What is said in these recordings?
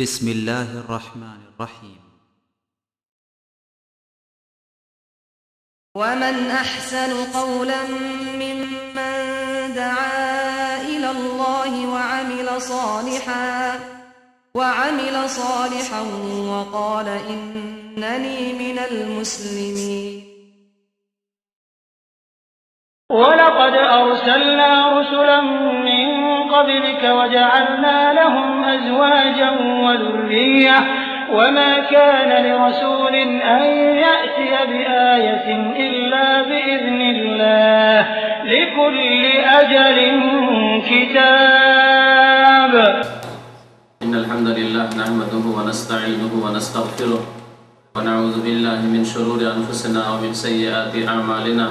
بسم الله الرحمن الرحيم ومن احسن قولا ممن دعا الى الله وعمل صالحا وعمل صالحا وقال انني من المسلمين ولقد ارسلنا رسلا من قبلك وجعلنا لهم أزواجا وذرية وما كان لرسول أن يأتي بآية إلا بإذن الله لكل أجل كتاب إن الحمد لله نحمده ونستعينه ونستغفره ونعوذ بالله من شرور أنفسنا ومن سيئات أعمالنا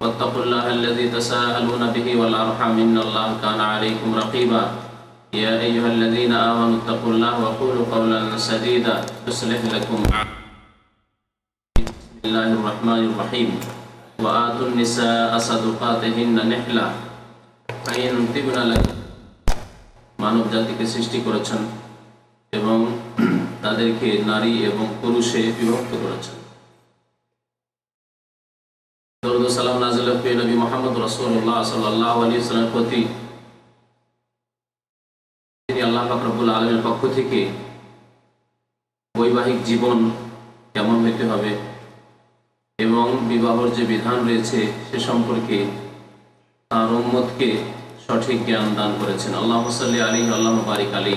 واتقوا الله الذي تساءلون به والأرحم إن الله كان عليكم رقيبا يا أيها الذين آمنوا اتقوا الله وقولوا قولا سديدا يصلح لكم بسم الله الرحمن الرحيم وآتوا النساء صدقاتهن نحله فإن تبن لكم মানব জাতিকে সৃষ্টি করেছেন এবং তাদেরকে নারী এবং পুরুষে বিভক্ত করেছেন দরুদ সালাম নাজিল নবী মোহাম্মদ রসুল্লাহ সাল্লাহ আলী প্রতি তিনি আল্লাহ ফাকরবুল আলমের পক্ষ থেকে বৈবাহিক জীবন কেমন হইতে হবে এবং বিবাহর যে বিধান রয়েছে সে সম্পর্কে তার উম্মতকে সঠিক জ্ঞান দান করেছেন আল্লাহ সাল্লি আলী আল্লাহ বারিক আলী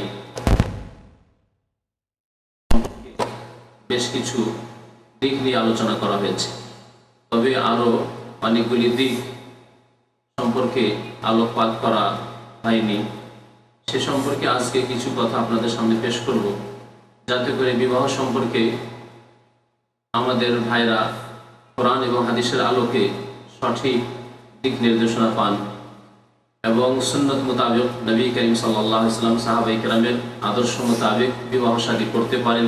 বেশ কিছু দিক নিয়ে আলোচনা করা হয়েছে তবে আরও অনেকগুলি দিক সম্পর্কে আলোকপাত করা হয়নি সে সম্পর্কে আজকে কিছু কথা আপনাদের সামনে পেশ করব যাতে করে বিবাহ সম্পর্কে আমাদের ভাইরা কোরআন এবং হাদিসের আলোকে সঠিক দিক নির্দেশনা পান এবং সুন্নত মোতাবেক নবী করিম সাল্লাহ ইসলাম সাহাবাই কেরামের আদর্শ মোতাবেক বিবাহ সাদী করতে পারেন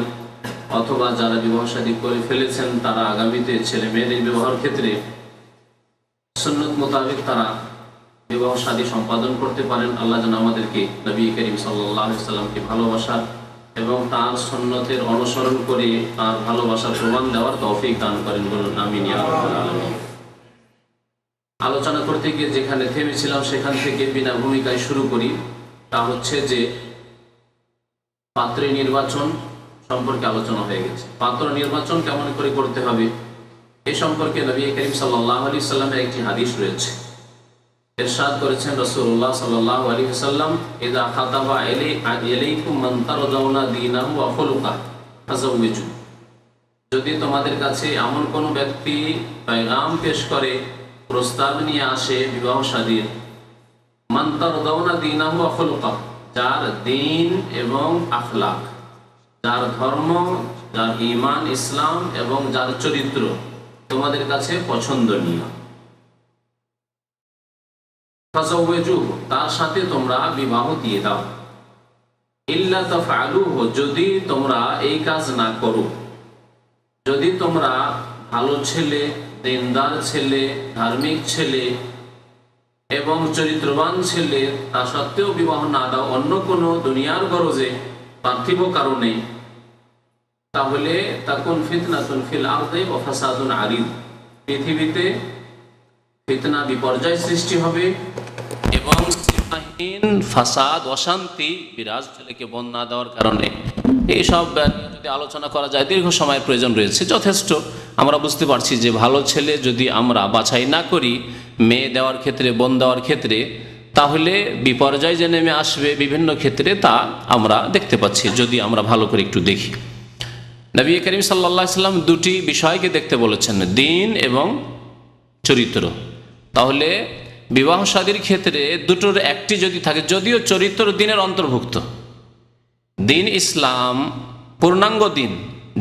অথবা যারা বিবাহ সাদী করে ফেলেছেন তারা আগামীতে ছেলে মেয়েদের বিবাহের ক্ষেত্রে সন্ন্যত মোতাবেক তারা বিবাহ সাদী সম্পাদন করতে পারেন আল্লাহ যেন আমাদেরকে নবী করিম সাল্লাহ সাল্লামকে ভালোবাসা এবং তার সন্ন্যতের অনুসরণ করে তার ভালোবাসার প্রমাণ দেওয়ার তফিক দান করেন বলুন আমিন আলোচনা করতে গিয়ে যেখানে থেমেছিলাম সেখান থেকে বিনা ভূমিকায় শুরু করি তা হচ্ছে যে পাত্রী নির্বাচন সম্পর্কে আলোচনা হয়ে গেছে পাত্র নির্বাচন কেমন করে করতে হবে এ সম্পর্কে নবী করিম সাল্লাহ আলী সাল্লামের একটি হাদিস রয়েছে এরশাদ করেছেন রসুল্লাহ সাল্লাহ আলী সাল্লাম এদা খাতাবা এলে এলেইকু যদি তোমাদের কাছে এমন কোনো ব্যক্তি পেগাম পেশ করে প্রস্তাব নিয়ে আসে বিবাহ সাদীর মন্তারদাউনা দিনাহু আফলুকা যার দিন এবং আখলাখ যার ধর্ম যার ইমান ইসলাম এবং যার চরিত্র তোমাদের কাছে পছন্দনীয় তার সাথে তোমরা বিবাহ দিয়ে দাও ইল্লা তফালুহ যদি তোমরা এই কাজ না করো যদি তোমরা ভালো ছেলে দিনদার ছেলে ধার্মিক ছেলে এবং চরিত্রবান ছেলে তা সত্ত্বেও বিবাহ না দাও অন্য কোনো দুনিয়ার গরজে পার্থিব কারণে তাহলে তাকুন ফিতনাতুন ফিল আর্দে ও ফাসাদুন আরিদ পৃথিবীতে ফিতনা বিপর্যয় সৃষ্টি হবে এবং সীমাহীন ফাসাদ অশান্তি বিরাজ ছেলেকে বন্যা দেওয়ার কারণে এইসব যদি আলোচনা করা যায় দীর্ঘ সময়ের প্রয়োজন রয়েছে যথেষ্ট আমরা বুঝতে পারছি যে ভালো ছেলে যদি আমরা বাছাই না করি মেয়ে দেওয়ার ক্ষেত্রে বন দেওয়ার ক্ষেত্রে তাহলে বিপর্যয় যে নেমে আসবে বিভিন্ন ক্ষেত্রে তা আমরা দেখতে পাচ্ছি যদি আমরা ভালো করে একটু দেখি নবী করিম সাল্লা সাল্লাম দুটি বিষয়কে দেখতে বলেছেন দিন এবং চরিত্র তাহলে বিবাহ সাদীর ক্ষেত্রে দুটোর একটি যদি থাকে যদিও চরিত্র দিনের অন্তর্ভুক্ত দিন ইসলাম পূর্ণাঙ্গ দিন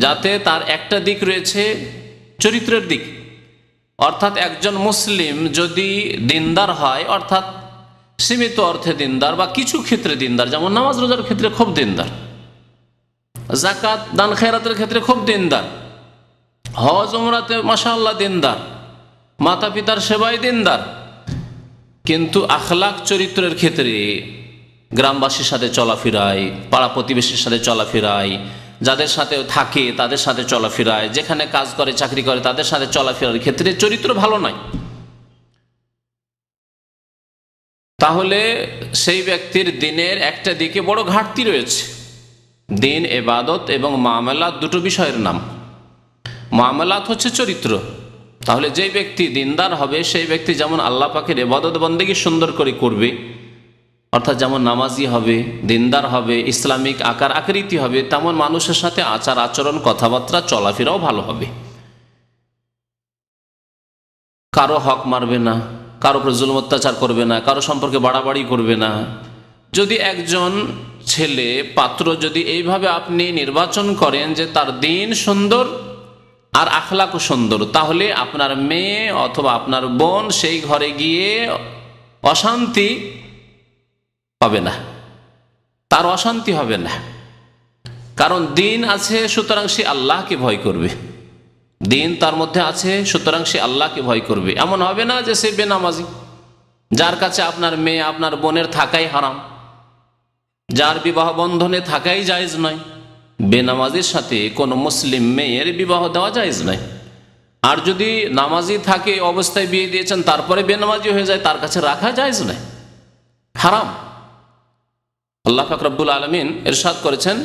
যাতে তার একটা দিক রয়েছে চরিত্রের দিক অর্থাৎ একজন মুসলিম যদি দিনদার হয় অর্থাৎ সীমিত অর্থে দিনদার বা কিছু ক্ষেত্রে দিনদার যেমন নামাজ রোজার ক্ষেত্রে খুব দিনদার জাকাত দান খেরাতের ক্ষেত্রে খুব দিনদার হজ উমরাতে মাসাল্লাহ দিনদার মাতা পিতার সেবাই দিনদার কিন্তু আখলাখ চরিত্রের ক্ষেত্রে গ্রামবাসীর সাথে চলাফেরায় পাড়া প্রতিবেশীর সাথে চলাফেরায় যাদের সাথে থাকে তাদের সাথে চলাফেরায় যেখানে কাজ করে চাকরি করে তাদের সাথে চলাফেরার ক্ষেত্রে চরিত্র ভালো নয় তাহলে সেই ব্যক্তির দিনের একটা দিকে বড় ঘাটতি রয়েছে দিন এবাদত এবং মামলাত দুটো বিষয়ের নাম মামলাত হচ্ছে চরিত্র তাহলে যে ব্যক্তি দিনদার হবে সেই ব্যক্তি যেমন আল্লাহ পাখির এবাদত বন্দেগী সুন্দর করে করবে অর্থাৎ যেমন নামাজি হবে দিনদার হবে ইসলামিক আকার আকৃতি হবে তেমন মানুষের সাথে আচার আচরণ কথাবার্তা চলাফেরাও ভালো হবে কারো হক মারবে না কারো উপরে জুলম অত্যাচার করবে না কারো সম্পর্কে বাড়াবাড়ি করবে না যদি একজন ছেলে পাত্র যদি এইভাবে আপনি নির্বাচন করেন যে তার দিন সুন্দর আর আখলাকও সুন্দর তাহলে আপনার মেয়ে অথবা আপনার বোন সেই ঘরে গিয়ে অশান্তি হবে না তার অশান্তি হবে না কারণ দিন আছে সুতরাং সে আল্লাহকে ভয় করবে দিন তার মধ্যে আছে সুতরাং সে আল্লাহকে ভয় করবে এমন হবে না যে সে বেনামাজি যার কাছে আপনার মেয়ে আপনার বোনের থাকাই হারাম যার বিবাহ বন্ধনে থাকাই যায়জ নয় বেনামাজির সাথে কোনো মুসলিম মেয়ের বিবাহ দেওয়া যায়জ নয় আর যদি নামাজি থাকে অবস্থায় বিয়ে দিয়েছেন তারপরে বেনামাজি হয়ে যায় তার কাছে রাখা যায়জ নয় হারাম আল্লাহ ফাকরাবুল আলমিন এরশাদ করেছেন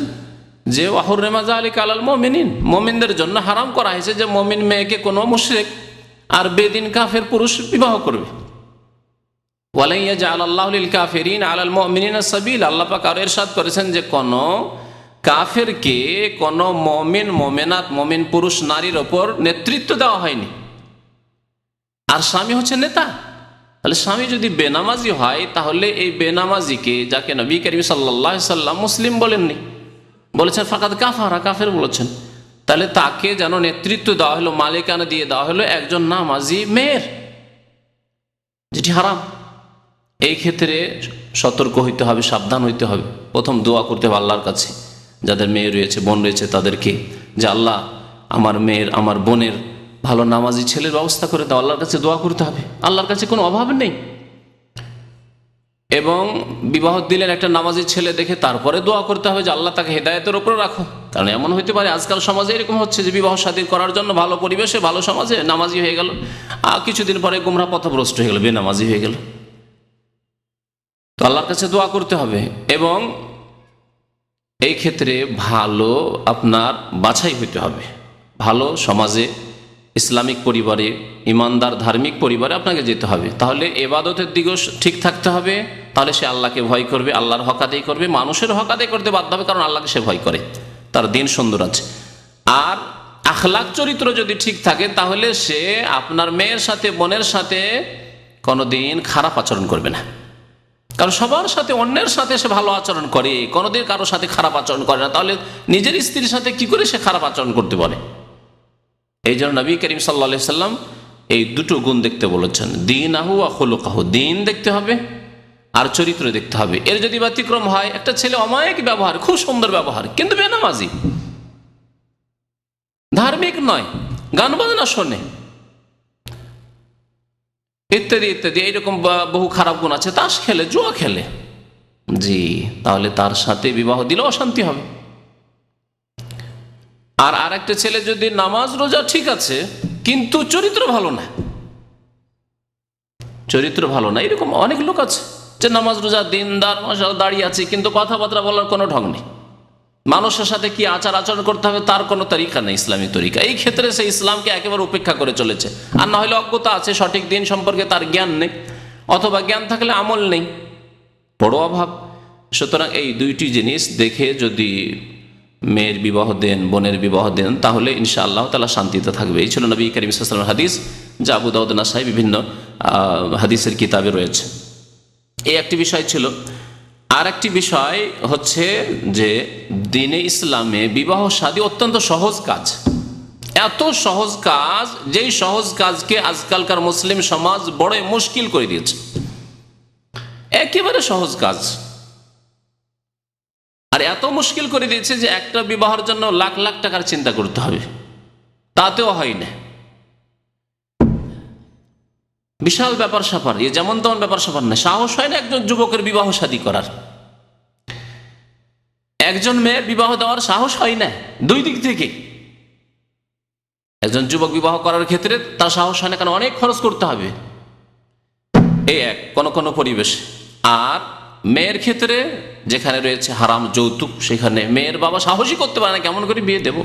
যে ওয়াহুর রেমাজা আলী কালাল মমিনিন মমিনদের জন্য হারাম করা হয়েছে যে মমিন মেয়েকে কোনো মুশ্রেক আর বেদিন কাফের পুরুষ বিবাহ করবে ওয়ালাইয়া জাল আল্লাহুল কাফেরিন আলাল মমিনা সাবিল আল্লাপাক আরও এরশাদ করেছেন যে কোন কাফেরকে কোনো মমিন মমেনাত মমিন পুরুষ নারীর ওপর নেতৃত্ব দেওয়া হয়নি আর স্বামী হচ্ছে নেতা তাহলে স্বামী যদি বেনামাজি হয় তাহলে এই বেনামাজিকে যাকে নবী করিম সাল্লাহ সাল্লাম মুসলিম বলেননি বলেছেন ফাঁকাত কাফারা কাফের বলেছেন তাহলে তাকে যেন নেতৃত্ব দেওয়া হলো মালিকানা দিয়ে দেওয়া হলো একজন নামাজি মেয়ের যেটি হারাম এই ক্ষেত্রে সতর্ক হইতে হবে সাবধান হইতে হবে প্রথম দোয়া করতে হবে আল্লাহর কাছে যাদের মেয়ে রয়েছে বোন রয়েছে তাদেরকে যে আল্লাহ আমার মেয়ের আমার বোনের ভালো নামাজি ছেলের ব্যবস্থা করে দাও আল্লাহর কাছে দোয়া করতে হবে আল্লাহর কাছে কোনো অভাব নেই এবং বিবাহ দিলেন একটা নামাজি ছেলে দেখে তারপরে দোয়া করতে হবে যে আল্লাহ তাকে হেদায়তের ওপরে রাখো কারণ এমন হইতে পারে আজকাল সমাজে এরকম হচ্ছে যে বিবাহ সাদী করার জন্য ভালো পরিবেশে ভালো সমাজে নামাজি হয়ে গেল আর কিছুদিন পরে গুমরা পথভ্রষ্ট হয়ে গেল বেনামাজি হয়ে গেল তো আল্লাহর কাছে দোয়া করতে হবে এবং এই ক্ষেত্রে ভালো আপনার বাছাই হইতে হবে ভালো সমাজে ইসলামিক পরিবারে ইমানদার ধার্মিক পরিবারে আপনাকে যেতে হবে তাহলে এবাদতের দিকেও ঠিক থাকতে হবে তাহলে সে আল্লাহকে ভয় করবে আল্লাহর হকাতেই করবে মানুষের হক করতে বাধ্য হবে কারণ আল্লাহকে সে ভয় করে তার দিন সুন্দর আছে আর আখলাক চরিত্র যদি ঠিক থাকে তাহলে সে আপনার মেয়ের সাথে বোনের সাথে কোনোদিন খারাপ আচরণ করবে না কারণ সবার সাথে অন্যের সাথে সে ভালো আচরণ করে কোনোদিন কারোর সাথে খারাপ আচরণ করে না তাহলে নিজের স্ত্রীর সাথে কি করে সে খারাপ আচরণ করতে পারে এই জন্য নবী করিম সাল্লা সাল্লাম এই দুটো গুণ দেখতে বলেছেন দিন আহু আহুলুক আহু দিন দেখতে হবে আর চরিত্র দেখতে হবে এর যদি ব্যতিক্রম হয় একটা ছেলে অমায়িক ব্যবহার খুব সুন্দর ব্যবহার কিন্তু বেনামাজি ধার্মিক নয় গান বাজনা শোনে ইত্যাদি ইত্যাদি এইরকম বহু খারাপ গুণ আছে তাস খেলে জুয়া খেলে জি তাহলে তার সাথে বিবাহ দিলে অশান্তি হবে আর আরেকটা ছেলে যদি নামাজ রোজা ঠিক আছে কিন্তু চরিত্র ভালো না চরিত্র ভালো না এরকম অনেক লোক আছে যে নামাজ রোজা দিনদার দাঁড়িয়ে আছে কিন্তু কথাবার্তা বলার কোনো ঢং নেই মানুষের সাথে কি আচার আচরণ করতে হবে তার কোনো তরিকা নেই ইসলামী তরিকা এই ক্ষেত্রে সে ইসলামকে একেবারে উপেক্ষা করে চলেছে আর না হলে অজ্ঞতা আছে সঠিক দিন সম্পর্কে তার জ্ঞান নেই অথবা জ্ঞান থাকলে আমল নেই বড় অভাব সুতরাং এই দুইটি জিনিস দেখে যদি মেয়ের বিবাহ দেন বোনের বিবাহ দেন তাহলে ইনশা আল্লাহ তালা শান্তিতে থাকবে এই ছিল নবী করিম ইসলামের হাদিস যা আবু দাউদ্দিন সাহেব বিভিন্ন হাদিসের কিতাবে রয়েছে এই একটি বিষয় ছিল আর একটি বিষয় হচ্ছে যে দিনে ইসলামে বিবাহ শাদী অত্যন্ত সহজ কাজ এত সহজ কাজ যেই সহজ কাজকে আজকালকার মুসলিম সমাজ বড় মুশকিল করে দিয়েছে একেবারে সহজ কাজ আর এত মুশকিল করে দিয়েছে যে একটা বিবাহের জন্য লাখ লাখ টাকার চিন্তা করতে হবে তাতেও হয় না বিশাল ব্যাপার স্যাপার এ যেমন তেমন ব্যাপার স্যাপার না সাহস হয় না একজন যুবকের বিবাহ শাদী করার একজন মেয়ের বিবাহ দেওয়ার সাহস হয় না দুই দিক থেকে একজন যুবক বিবাহ করার ক্ষেত্রে তার সাহস হয় না কারণ অনেক খরচ করতে হবে এই এক কোনো কোনো পরিবেশ আর মেয়ের ক্ষেত্রে যেখানে রয়েছে হারাম যৌতুক সেখানে মেয়ের বাবা সাহসই করতে পারে না কেমন করে বিয়ে দেব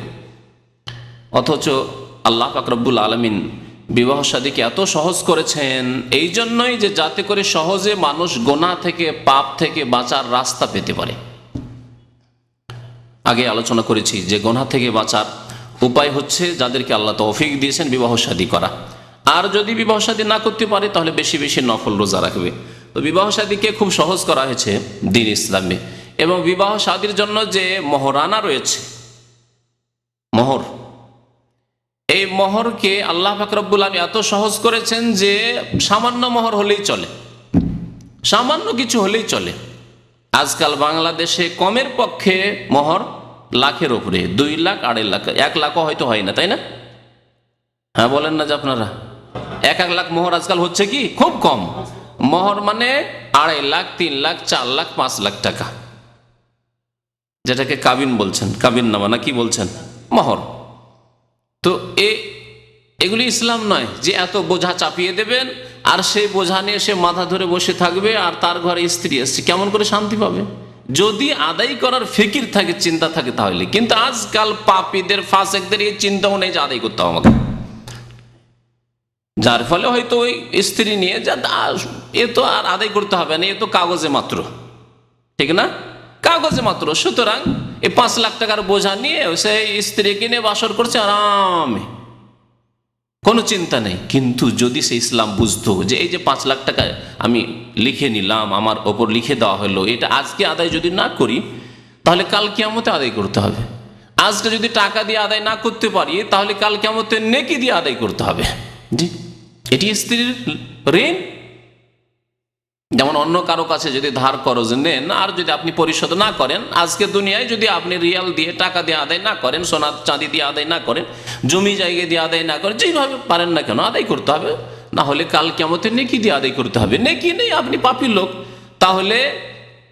অথচ আল্লাহ ফাকরবুল আলমিন বিবাহ সাদীকে এত সহজ করেছেন এই জন্যই যে যাতে করে সহজে মানুষ গোনা থেকে পাপ থেকে বাঁচার রাস্তা পেতে পারে আগে আলোচনা করেছি যে গোনা থেকে বাঁচার উপায় হচ্ছে যাদেরকে আল্লাহ তৌফিক দিয়েছেন বিবাহ সাদী করা আর যদি বিবাহ সাদী না করতে পারে তাহলে বেশি বেশি নফল রোজা রাখবে তো বিবাহ সাদীকে খুব সহজ করা হয়েছে দিন ইসলামে এবং বিবাহ সাদীর জন্য যে মহরানা রয়েছে মহর এই মোহরকে আল্লাহ ফাকরবুল আমি এত সহজ করেছেন যে সামান্য মোহর হলেই চলে সামান্য কিছু হলেই চলে আজকাল বাংলাদেশে কমের পক্ষে মোহর লাখের উপরে দুই লাখ আড়াই লাখ এক লাখও হয়তো হয় না তাই না হ্যাঁ বলেন না যে আপনারা এক এক লাখ মোহর আজকাল হচ্ছে কি খুব কম মোহর মানে আড়াই লাখ তিন লাখ চার লাখ পাঁচ লাখ টাকা যেটাকে কাবিন বলছেন কাবিন নামা না কি বলছেন মোহর তো এ এগুলি ইসলাম নয় যে এত বোঝা চাপিয়ে দেবেন আর সেই বোঝা নিয়ে সে মাথা ধরে বসে থাকবে আর তার ঘরে স্ত্রী এসছে কেমন করে শান্তি পাবে যদি আদায় করার ফিকির থাকে চিন্তা থাকে তাহলে কিন্তু আজকাল পাপীদের ফাঁসেকদের এই চিন্তাও নেই যে আদায় করতে হবে আমাকে যার ফলে হয়তো ওই স্ত্রী নিয়ে যা এ তো আর আদায় করতে হবে না এ তো কাগজে মাত্র ঠিক না কাগজে মাত্র সুতরাং এই পাঁচ লাখ টাকার বোঝা নিয়ে সেই স্ত্রী কিনে বাসর করছে আরামে কোনো চিন্তা নেই কিন্তু যদি সে ইসলাম বুঝতো যে এই যে পাঁচ লাখ টাকা আমি লিখে নিলাম আমার ওপর লিখে দেওয়া হলো এটা আজকে আদায় যদি না করি তাহলে কাল কেমতে আদায় করতে হবে আজকে যদি টাকা দিয়ে আদায় না করতে পারি তাহলে কাল কেমতে নেকি দিয়ে আদায় করতে হবে জি এটি স্ত্রীর ঋণ যেমন অন্য কারো কাছে যদি ধার খরচ নেন আর যদি আপনি পরিশোধ না করেন আজকে দুনিয়ায় যদি আপনি রিয়াল দিয়ে টাকা দিয়ে আদায় না করেন সোনা চাঁদি দিয়ে আদায় না করেন জমি জায়গায় দিয়ে আদায় না করেন যেভাবে পারেন না কেন আদায় করতে হবে না হলে কাল কেমতে নেকি দিয়ে আদায় করতে হবে নেকি নেই আপনি পাপি লোক তাহলে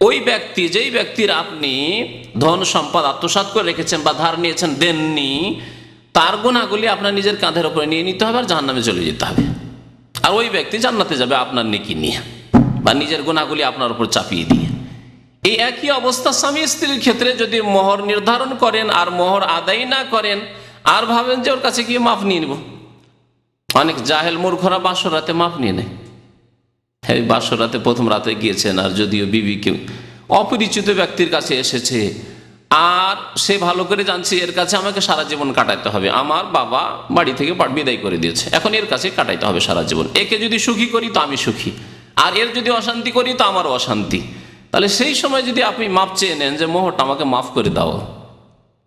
ওই ব্যক্তি যেই ব্যক্তির আপনি ধন সম্পদ আত্মসাত করে রেখেছেন বা ধার নিয়েছেন দেননি তার গুণাগুলি আপনার নিজের কাঁধের ওপরে নিয়ে নিতে হবে আর নামে চলে যেতে হবে আর ওই ব্যক্তি জান্নাতে যাবে আপনার নেকি নিয়ে বা নিজের গুণাগুলি আপনার উপর চাপিয়ে দিয়ে এই একই অবস্থা স্বামী স্ত্রীর ক্ষেত্রে যদি মোহর নির্ধারণ করেন আর মোহর আদায় না করেন আর ভাবেন যে ওর কাছে গিয়ে মাফ নিয়ে নেব অনেক জাহেল মূর্খরা বাসর রাতে মাফ নিয়ে নেয় হ্যাঁ বাসর রাতে প্রথম রাতে গিয়েছেন আর যদিও বিবি কেউ অপরিচিত ব্যক্তির কাছে এসেছে আর সে ভালো করে জানছে এর কাছে আমাকে সারা জীবন কাটাইতে হবে আমার বাবা বাড়ি থেকে বিদায় করে দিয়েছে এখন এর কাছে কাটাইতে হবে সারা জীবন একে যদি সুখী করি তো আমি সুখী আর এর যদি অশান্তি করি তো আমারও অশান্তি তাহলে সেই সময় যদি আপনি মাপ চেয়ে নেন যে মোহরটা আমাকে মাফ করে দাও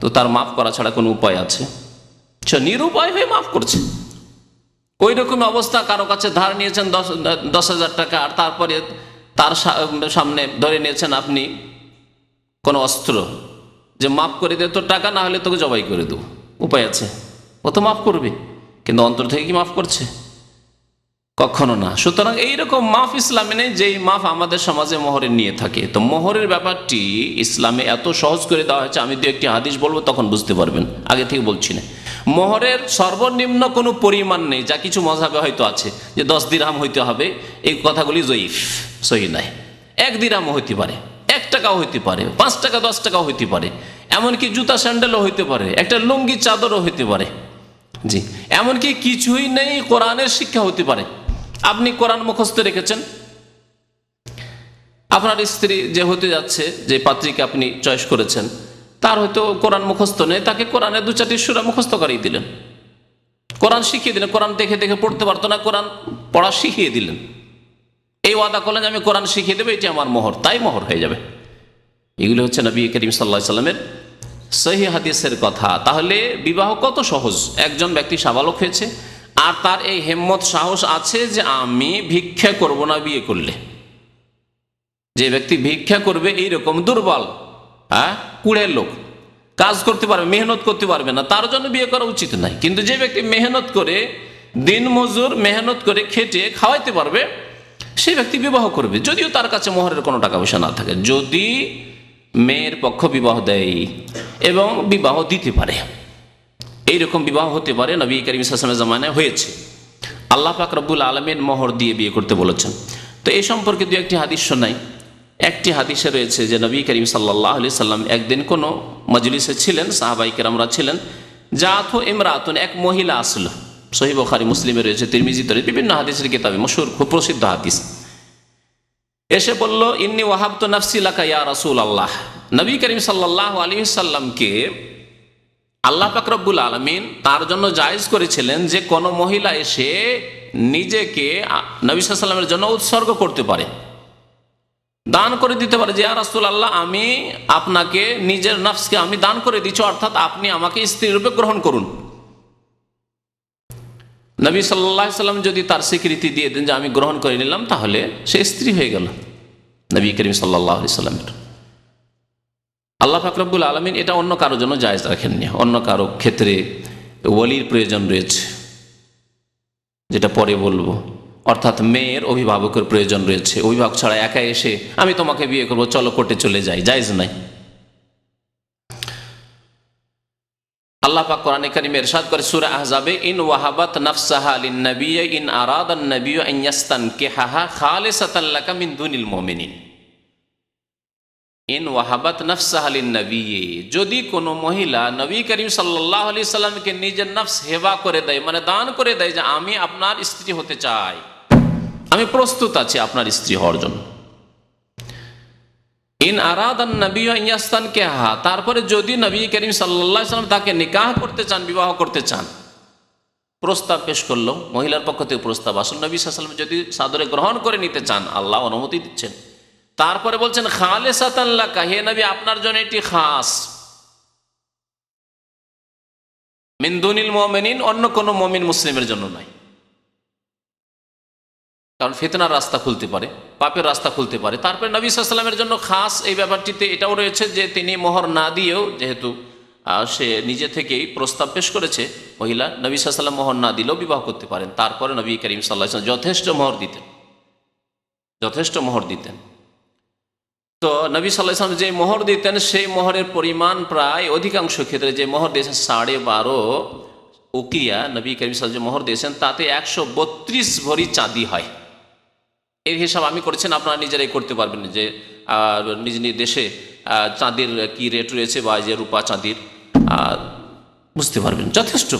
তো তার মাফ করা ছাড়া কোনো উপায় আছে নিরুপায় হয়ে মাফ করছে ওই রকম অবস্থা কারো কাছে ধার নিয়েছেন দশ দশ হাজার টাকা আর তারপরে তার সামনে ধরে নিয়েছেন আপনি কোনো অস্ত্র যে মাফ করে দে তোর টাকা না হলে তোকে জবাই করে দেবো উপায় আছে ও তো মাফ করবে কিন্তু অন্তর থেকে কি মাফ করছে কখনো না সুতরাং এইরকম মাফ ইসলামে নেই যেই মাফ আমাদের সমাজে মোহরের নিয়ে থাকে তো মোহরের ব্যাপারটি ইসলামে এত সহজ করে দেওয়া হয়েছে আমি দু একটি হাদিস বলবো তখন বুঝতে পারবেন আগে থেকে বলছি না মোহরের সর্বনিম্ন কোনো পরিমাণ নেই যা কিছু মজাবে হয়তো আছে যে দশ দিরহাম হইতে হবে এই কথাগুলি জয়ীফ সহি নাই এক দিরহামও হইতে পারে এক টাকাও হইতে পারে পাঁচ টাকা দশ টাকাও হইতে পারে এমনকি জুতা স্যান্ডেলও হইতে পারে একটা লুঙ্গি চাদরও হইতে পারে জি এমনকি কিছুই নেই কোরআনের শিক্ষা হতে পারে আপনি কোরআন মুখস্থ রেখেছেন আপনার স্ত্রী যে হতে যাচ্ছে যে পাত্রীকে আপনি চয়েস করেছেন তার হয়তো কোরআন মুখস্থ নেই তাকে কোরআনে দু চারটি সুরা মুখস্থ করিয়ে দিলেন কোরআন শিখিয়ে দিলেন কোরআন দেখে দেখে পড়তে পারতো না কোরআন পড়া শিখিয়ে দিলেন এই ওয়াদা করলেন আমি কোরআন শিখিয়ে দেবো এটি আমার মোহর তাই মোহর হয়ে যাবে এগুলি হচ্ছে নবী করিম সাল্লা সাল্লামের সহি হাদিসের কথা তাহলে বিবাহ কত সহজ একজন ব্যক্তি সাবালক হয়েছে আর তার এই হেম্মত সাহস আছে যে আমি ভিক্ষা করব না বিয়ে করলে যে ব্যক্তি ভিক্ষা করবে এই রকম দুর্বল হ্যাঁ কুড়ের লোক কাজ করতে পারবে মেহনত করতে পারবে না তার জন্য বিয়ে করা উচিত নাই কিন্তু যে ব্যক্তি মেহনত করে দিন মজুর মেহনত করে খেটে খাওয়াইতে পারবে সে ব্যক্তি বিবাহ করবে যদিও তার কাছে মোহরের কোনো টাকা পয়সা না থাকে যদি মেয়ের পক্ষ বিবাহ দেয় এবং বিবাহ দিতে পারে এইরকম বিবাহ হতে পারে নবী করিম ইসলামের জামানায় হয়েছে আল্লাহ পাক রব্বুল আলমের মোহর দিয়ে বিয়ে করতে বলেছেন তো এই সম্পর্কে দু একটি হাদিস শোনাই একটি হাদিসে রয়েছে যে নবী করিম সাল্লাহ আলি সাল্লাম একদিন কোনো মজলিসে ছিলেন সাহাবাইকেরামরা ছিলেন জাত ইমরাতুন এক মহিলা আসল সহিব খারি মুসলিমে রয়েছে তিরমিজিতে রয়েছে বিভিন্ন হাদিসের কিতাবে মশুর খুব প্রসিদ্ধ হাদিস এসে বলল ইন্নি ওয়াহাব তো নাফসি লাকা ইয়া রাসুল আল্লাহ নবী করিম সাল্লাহ আলী সাল্লামকে আল্লাহ রব্বুল আলমিন তার জন্য জায়জ করেছিলেন যে কোনো মহিলা এসে নিজেকে নবী জন্য উৎসর্গ করতে পারে দান করে দিতে পারে যে আর রাসুল আল্লাহ আমি আপনাকে নিজের নফসকে আমি দান করে দিচ্ছি অর্থাৎ আপনি আমাকে স্ত্রী রূপে গ্রহণ করুন নবী সাল্লাহ সাল্লাম যদি তার স্বীকৃতি দিয়ে দেন যে আমি গ্রহণ করে নিলাম তাহলে সে স্ত্রী হয়ে গেল নবী করিম সাল্লাহ সাল্লামের আল্লাহ ফাকরাবুল আলমিন এটা অন্য কারোর জন্য জায়জ রাখেননি অন্য কারো ক্ষেত্রে ওয়ালির প্রয়োজন রয়েছে যেটা পরে বলবো অর্থাৎ মেয়ের অভিভাবকের প্রয়োজন রয়েছে অভিভাবক ছাড়া একা এসে আমি তোমাকে বিয়ে করবো চলো কোর্টে চলে যাই জায়জ নাই আল্লাহ পাক কোরআনে কারিমে ইরশাদ করে সূরা আহজাবে ইন ওয়াহাবাত নাফসাহা লিন নবী ইন আরাদান নবী আন ইয়াস্তানকিহাহা খালিসাতান লাকা মিন দুনিল মুমিনিন এন ওয়াহাবাত নফসাহ নবী যদি কোনো মহিলা নবী করিম সাল্লাহ আলি সাল্লামকে নিজের নফস হেবা করে দেয় মানে দান করে দেয় যে আমি আপনার স্ত্রী হতে চাই আমি প্রস্তুত আছি আপনার স্ত্রী হওয়ার জন্য ইন আরাদান নবী ইয়াস্তান কে হা তারপরে যদি নবী করিম সাল্লাহ সাল্লাম তাকে নিকাহ করতে চান বিবাহ করতে চান প্রস্তাব পেশ করলো মহিলার পক্ষ থেকে প্রস্তাব আসল নবী সাল্লাম যদি সাদরে গ্রহণ করে নিতে চান আল্লাহ অনুমতি দিচ্ছেন তারপরে বলছেন খালে সাতাল্লাকা হে নবী আপনার জন্য এটি খাস মিন্দুনিল মোমেনিন অন্য কোনো মমিন মুসলিমের জন্য নয় কারণ ফেতনার রাস্তা খুলতে পারে পাপের রাস্তা খুলতে পারে তারপরে নবী সাল্লামের জন্য খাস এই ব্যাপারটিতে এটাও রয়েছে যে তিনি মোহর না দিয়েও যেহেতু সে নিজে থেকেই প্রস্তাব পেশ করেছে মহিলা নবী সাল্লাম মোহর না দিলেও বিবাহ করতে পারেন তারপরে নবী করিম সাল্লাহ যথেষ্ট মোহর দিতেন যথেষ্ট মোহর দিতেন তো নবী সাল্লাহ ইসলাম যে মোহর দিতেন সেই মোহরের পরিমাণ প্রায় অধিকাংশ ক্ষেত্রে যে মোহর দিয়েছেন সাড়ে বারো উকিয়া নবী করিম যে মোহর দিয়েছেন তাতে একশো বত্রিশ ভরি চাঁদি হয় এর হিসাব আমি করেছেন আপনারা নিজেরাই করতে পারবেন যে নিজ নিজ দেশে চাঁদির কি রেট রয়েছে বা যে রূপা চাঁদির বুঝতে পারবেন যথেষ্ট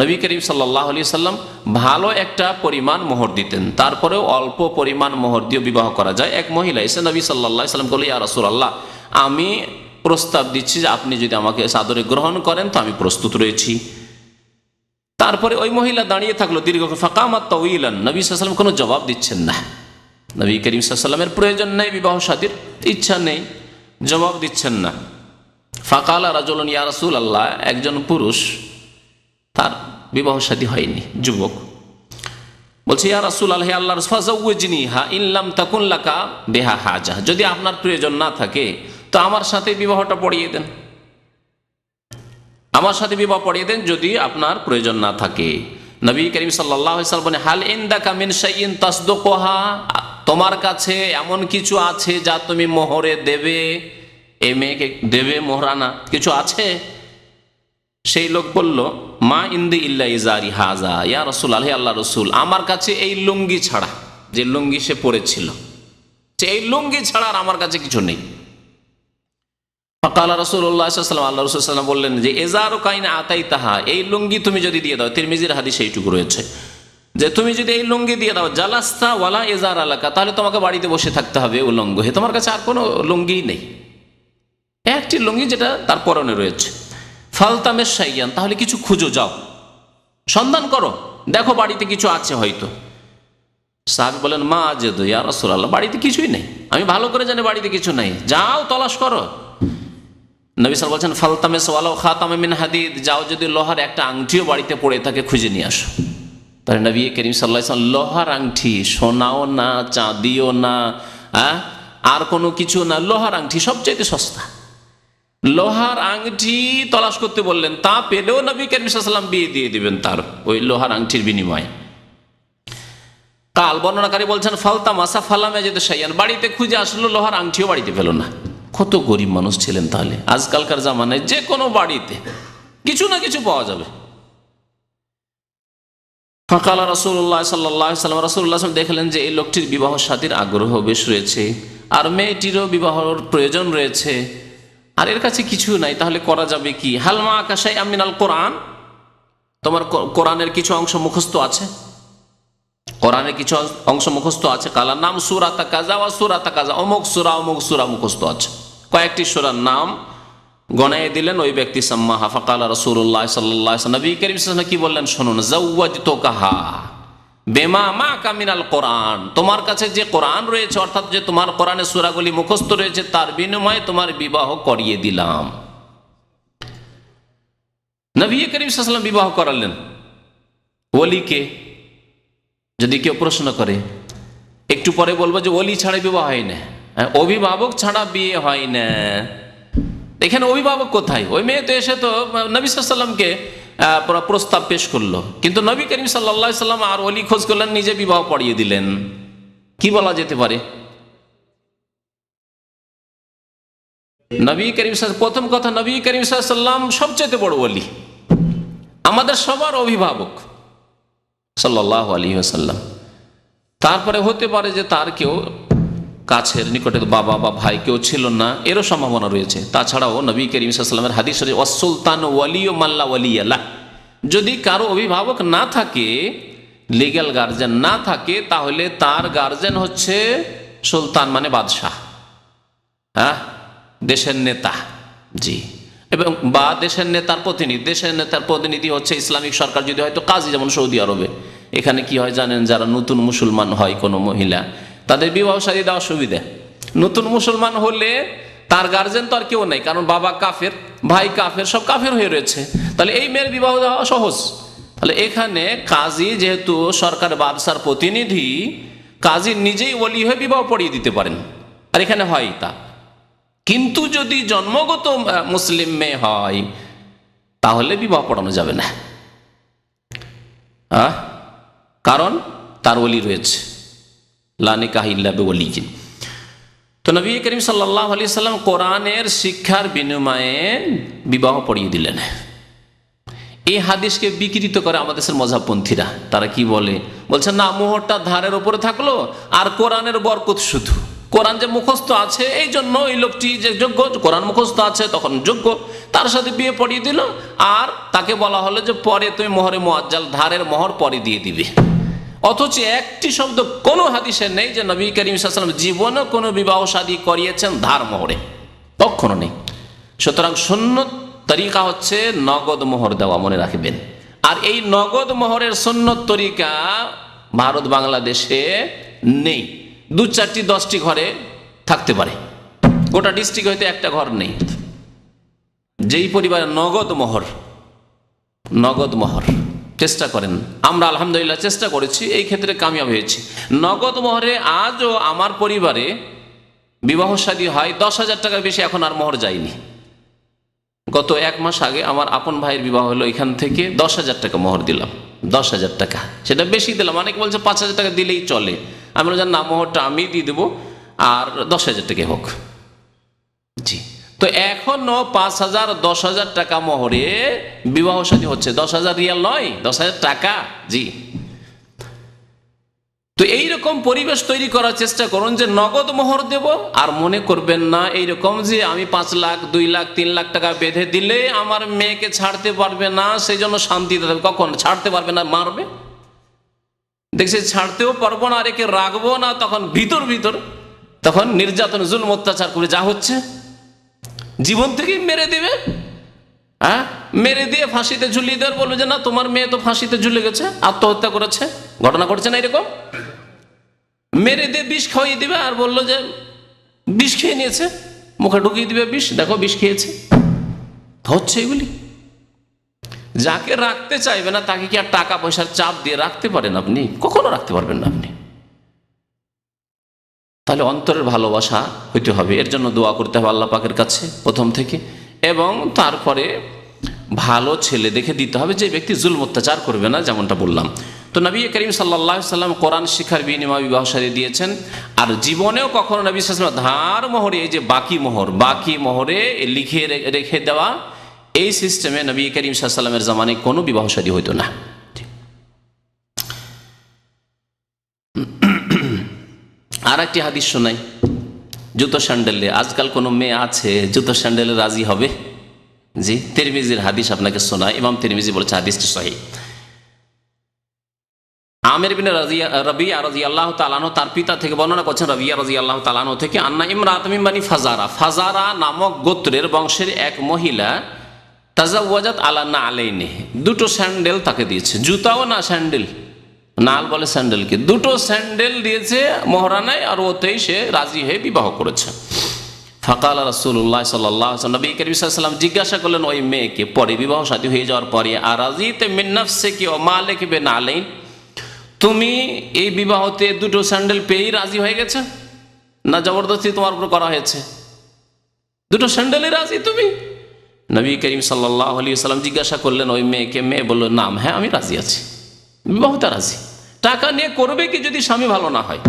নবী করিম সাল্লাহ আলি সাল্লাম ভালো একটা পরিমাণ মোহর দিতেন তারপরেও অল্প পরিমাণ মোহর দিয়ে বিবাহ করা যায় এক মহিলা এসে নবী সাল্লাহ সাল্লাম বলে ইয়া রসুল আল্লাহ আমি প্রস্তাব দিচ্ছি যে আপনি যদি আমাকে সাদরে গ্রহণ করেন তো আমি প্রস্তুত রয়েছি তারপরে ওই মহিলা দাঁড়িয়ে থাকলো দীর্ঘ ফাঁকামাত তউলান নবী সাল্লাম কোনো জবাব দিচ্ছেন না নবী করিম সাল্লামের প্রয়োজন নেই বিবাহ সাদীর ইচ্ছা নেই জবাব দিচ্ছেন না ফাঁকা রাজলন ইয়া ইয়ারসুল আল্লাহ একজন পুরুষ তার বিবাহ সাদী হয়নি যুবক বলছে ইয়া রাসুল আল্লাহ আল্লাহ রসফাজিনি হা ইল্লাম তাকুল্লাকা বেহা হাজা যদি আপনার প্রয়োজন না থাকে তো আমার সাথে বিবাহটা পড়িয়ে দেন আমার সাথে বিবাহ পড়িয়ে দেন যদি আপনার প্রয়োজন না থাকে নবী করিম সাল্লাহ হাল তোমার কাছে এমন কিছু আছে যা তুমি মোহরে দেবে এ মেয়েকে দেবে মোহরানা কিছু আছে সেই লোক বলল মা ইন্দি ইল্লা ইজারি হাজা ইয়া রসুল আলহি আল্লাহ রসুল আমার কাছে এই লুঙ্গি ছাড়া যে লুঙ্গি সে পরেছিল এই লুঙ্গি ছাড়া আর আমার কাছে কিছু নেই ফকালা রসুল্লাহাম আল্লাহ রসুল্লাম বললেন যে এজারও কাইন আতাই তাহা এই লুঙ্গি তুমি যদি দিয়ে দাও তিরমিজির হাদি সেইটুকু রয়েছে যে তুমি যদি এই লুঙ্গি দিয়ে দাও জালাস্তা ওয়ালা এজার আলাকা তাহলে তোমাকে বাড়িতে বসে থাকতে হবে ও উলঙ্গ হে তোমার কাছে আর কোনো লুঙ্গিই নেই একটি লুঙ্গি যেটা তার পরনে রয়েছে ফালতামের সাইয়ান তাহলে কিছু খুঁজো যাও সন্ধান করো দেখো বাড়িতে কিছু আছে হয়তো সাহাবি বলেন মা যে দয়া রসুল্লাহ বাড়িতে কিছুই নেই আমি ভালো করে জানি বাড়িতে কিছু নাই যাও তলাশ করো নবী সাল বলছেন ফালতামে ও খাতামে মিন হাদিদ যাও যদি লোহার একটা আংটিও বাড়িতে পড়ে থাকে খুঁজে নিয়ে আসো তাহলে নবী করিম সাল্লাহ লোহার আংটি সোনাও না চাঁদিও না আর কোনো কিছু না লোহার আংটি সবচেয়ে সস্তা লোহার আংটি তলাশ করতে বললেন তা পেলেও নবী করিমসাল্লাম বিয়ে দিয়ে দিবেন তার ওই লোহার আংটির বিনিময়ে কাল বর্ণনাকারী বলছেন ফালতা মাসা ফালামে যেতে সাইয়ান বাড়িতে খুঁজে আসলো লোহার আংটিও বাড়িতে পেল না কত গরিব মানুষ ছিলেন তাহলে আজকালকার জামানায় যে কোনো বাড়িতে কিছু না কিছু পাওয়া যাবে রসুল্লাহ সাল্লাহ সাল্লাম রসুল্লাহ দেখলেন যে এই লোকটির বিবাহ সাথীর আগ্রহ বেশ রয়েছে আর মেয়েটিরও বিবাহর প্রয়োজন রয়েছে আর এর কাছে কিছু নাই তাহলে করা যাবে কি হালমা আকাশাই আমিনাল কোরআন তোমার কোরআনের কিছু অংশ মুখস্থ আছে কোরআনের কিছু অংশ মুখস্থ আছে কালার নাম সুরাতা কাজা বা সুরাতা কাজা অমুক সুরা অমুক সুরা মুখস্থ আছে কয়েকটি সুরার নাম গণায় দিলেন ওই ব্যক্তি সাম্মা হাফাকাল রসুল্লাহ সাল্লাহ নবী করিম কি বললেন শুনুন জৌ তো কাহা বেমা মা কামিনাল কোরআন তোমার কাছে যে কোরআন রয়েছে অর্থাৎ যে তোমার কোরআনে সুরাগুলি মুখস্থ রয়েছে তার বিনিময়ে তোমার বিবাহ করিয়ে দিলাম নবিয়ে করিম সাল্লাম বিবাহ করালেন ওলিকে যদি কেউ প্রশ্ন করে একটু পরে বলবো যে ওলি ছাড়া বিবাহ হয় না হ্যাঁ, অভিভাবক ছাড়া বিয়ে হয় না এখানে অভিভাবক কোথায় ওই মেয়ে তো এসে তো নবী সাল্লামকে প্রস্তাব পেশ করলো কিন্তু নবী করিম সাল্লা সাল্লাম আর অলি খোঁজ করলেন নিজে বিবাহ পড়িয়ে দিলেন কি বলা যেতে পারে নবী করিম প্রথম কথা নবী করিম সাল্লাম সবচেয়ে বড় অলি আমাদের সবার অভিভাবক সাল্লাহ আলী সাল্লাম তারপরে হতে পারে যে তার কেউ কাছের নিকটে বাবা বা ভাই কেউ ছিল না এরও সম্ভাবনা রয়েছে তাছাড়াও নবী করিম সাল্লামের হাদিস অসুলতান ওয়ালিও মাল্লা ওয়ালিয়ালা যদি কারো অভিভাবক না থাকে লিগ্যাল গার্জেন না থাকে তাহলে তার গার্জেন হচ্ছে সুলতান মানে বাদশাহ হ্যাঁ দেশের নেতা জি এবং বা দেশের নেতার প্রতিনিধি দেশের নেতার প্রতিনিধি হচ্ছে ইসলামিক সরকার যদি হয়তো কাজী যেমন সৌদি আরবে এখানে কি হয় জানেন যারা নতুন মুসলমান হয় কোনো মহিলা তাদের বিবাহ সারিয়ে দেওয়া সুবিধা নতুন মুসলমান হলে তার গার্জেন তো আর কেউ নাই কারণ বাবা কাফের ভাই কাফের সব কাফের হয়ে রয়েছে তাহলে এই মেয়ের বিবাহ দেওয়া সহজ তাহলে এখানে কাজী যেহেতু সরকার বাদশার প্রতিনিধি কাজী নিজেই ওলি হয়ে বিবাহ পড়িয়ে দিতে পারেন আর এখানে হয় তা কিন্তু যদি জন্মগত মুসলিম মেয়ে হয় তাহলে বিবাহ পড়ানো যাবে না কারণ তার ওলি রয়েছে লানিকাহ ইল্লাবে ওলিজিন তো নবী করিম সাল্লাহ আলি সাল্লাম কোরআনের শিক্ষার বিনিময়ে বিবাহ পড়িয়ে দিলেন এই হাদিসকে বিকৃত করে আমাদের মজাপন্থীরা তারা কি বলে বলছেন না মোহরটা ধারের ওপরে থাকলো আর কোরআনের বরকত শুধু কোরআন যে মুখস্থ আছে এই জন্য ওই লোকটি যে যোগ্য কোরআন মুখস্থ আছে তখন যোগ্য তার সাথে বিয়ে পড়িয়ে দিল আর তাকে বলা হলো যে পরে তুমি মোহরে মোয়াজ্জাল ধারের মোহর পরে দিয়ে দিবে অথচ একটি শব্দ কোনো হাদিসে নেই যে নবী করিম সাল্লাম জীবনে কোনো বিবাহ সাদী করিয়েছেন ধার মোহরে কখনো নেই সুতরাং শূন্য তরিকা হচ্ছে নগদ মোহর দেওয়া মনে রাখবেন আর এই নগদ মোহরের শূন্য তরিকা ভারত বাংলাদেশে নেই দু চারটি দশটি ঘরে থাকতে পারে গোটা ডিস্ট্রিক্ট হয়তো একটা ঘর নেই যেই পরিবারে নগদ মোহর নগদ মোহর চেষ্টা করেন আমরা আলহামদুলিল্লাহ চেষ্টা করেছি এই ক্ষেত্রে কামিয়াব হয়েছি নগদ মোহরে আজও আমার পরিবারে বিবাহ সাদী হয় দশ হাজার টাকার বেশি এখন আর মোহর যায়নি গত এক মাস আগে আমার আপন ভাইয়ের বিবাহ হলো এখান থেকে দশ হাজার টাকা মোহর দিলাম দশ হাজার টাকা সেটা বেশি দিলাম অনেকে বলছে পাঁচ হাজার টাকা দিলেই চলে আমি বলছি না মোহরটা আমি দিয়ে দেবো আর দশ হাজার টাকা হোক জি তো এখনো পাঁচ হাজার দশ হাজার টাকা মহরে বিবাহ সাথী হচ্ছে দশ হাজার রিয়াল নয় দশ হাজার টাকা জি তো এইরকম পরিবেশ তৈরি করার চেষ্টা করুন যে নগদ মোহর দেব আর মনে করবেন না এইরকম যে আমি পাঁচ লাখ দুই লাখ তিন লাখ টাকা বেঁধে দিলে আমার মেয়েকে ছাড়তে পারবে না সেই জন্য শান্তি কখন ছাড়তে পারবে না মারবে দেখছি ছাড়তেও পারবো না আর একে রাখবো না তখন ভিতর ভিতর তখন নির্যাতন জুল অত্যাচার করে যা হচ্ছে জীবন থেকেই মেরে দেবে হ্যাঁ মেরে দিয়ে ফাঁসিতে ঝুলিয়ে দেওয়ার বলবে যে না তোমার মেয়ে তো ফাঁসিতে ঝুলে গেছে আত্মহত্যা করেছে ঘটনা ঘটছে না এরকম মেরে দিয়ে বিষ খাওয়িয়ে দিবে আর বললো যে বিষ খেয়ে নিয়েছে মুখে ঢুকিয়ে দিবে বিষ দেখো বিষ খেয়েছে হচ্ছে এগুলি যাকে রাখতে চাইবে না তাকে কি আর টাকা পয়সার চাপ দিয়ে রাখতে পারেন আপনি কখনো রাখতে পারবেন না আপনি তাহলে অন্তরের ভালোবাসা হইতে হবে এর জন্য দোয়া করতে হবে আল্লাহ পাকের কাছে প্রথম থেকে এবং তারপরে ভালো ছেলে দেখে দিতে হবে যে ব্যক্তি জুল অত্যাচার করবে না যেমনটা বললাম তো নবী করিম সাল্লা সাল্লাম কোরআন শিক্ষার বিনিময় বিবাহ সারিয়ে দিয়েছেন আর জীবনেও কখনো নবী সাল্লাম ধার মোহরে এই যে বাকি মোহর বাকি মোহরে লিখে রেখে দেওয়া এই সিস্টেমে নবী করিম সাল্লামের জামানে কোনো বিবাহ সারি হইতো না আর একটি হাদিস শোনাই জুতো স্যান্ডেলে আজকাল কোনো মেয়ে আছে জুতো স্যান্ডেলে রাজি হবে জি তেরমিজির হাদিস আপনাকে শোনায় ইমাম তেরমিজি বলেছে হাদিসটি সহি আমের বিনা রাজিয়া রবিয়া রাজি আল্লাহ তালানো তার পিতা থেকে বর্ণনা করছেন রবিয়া রাজি আল্লাহ তালানো থেকে আন্না ইমরাতমিমানি ফাজারা ফাজারা নামক গোত্রের বংশের এক মহিলা তাজা ওয়াজাত আলানা আলাইনে দুটো স্যান্ডেল তাকে দিয়েছে জুতাও না স্যান্ডেল নাল বলে স্যান্ডেলকে দুটো স্যান্ডেল দিয়েছে মহারানায় আর ওতেই সে রাজি হয়ে বিবাহ করেছে ফাকাল রাসুল্লাহ সাল্লাহ নবী করিম জিজ্ঞাসা করলেন ওই মেয়েকে পরে বিবাহ সাথী হয়ে যাওয়ার পরে আর রাজিতে মিন্নাফসে কি ও মা লেখবে না আলেন তুমি এই বিবাহতে দুটো স্যান্ডেল পেয়েই রাজি হয়ে গেছে না জবরদস্তি তোমার উপর করা হয়েছে দুটো স্যান্ডেলই রাজি তুমি নবী করিম সাল্লাহ আলী সাল্লাম জিজ্ঞাসা করলেন ওই মেয়েকে মেয়ে বললো নাম হ্যাঁ আমি রাজি আছি বিবাহতে রাজি টাকা নিয়ে করবে কি যদি স্বামী ভালো না হয়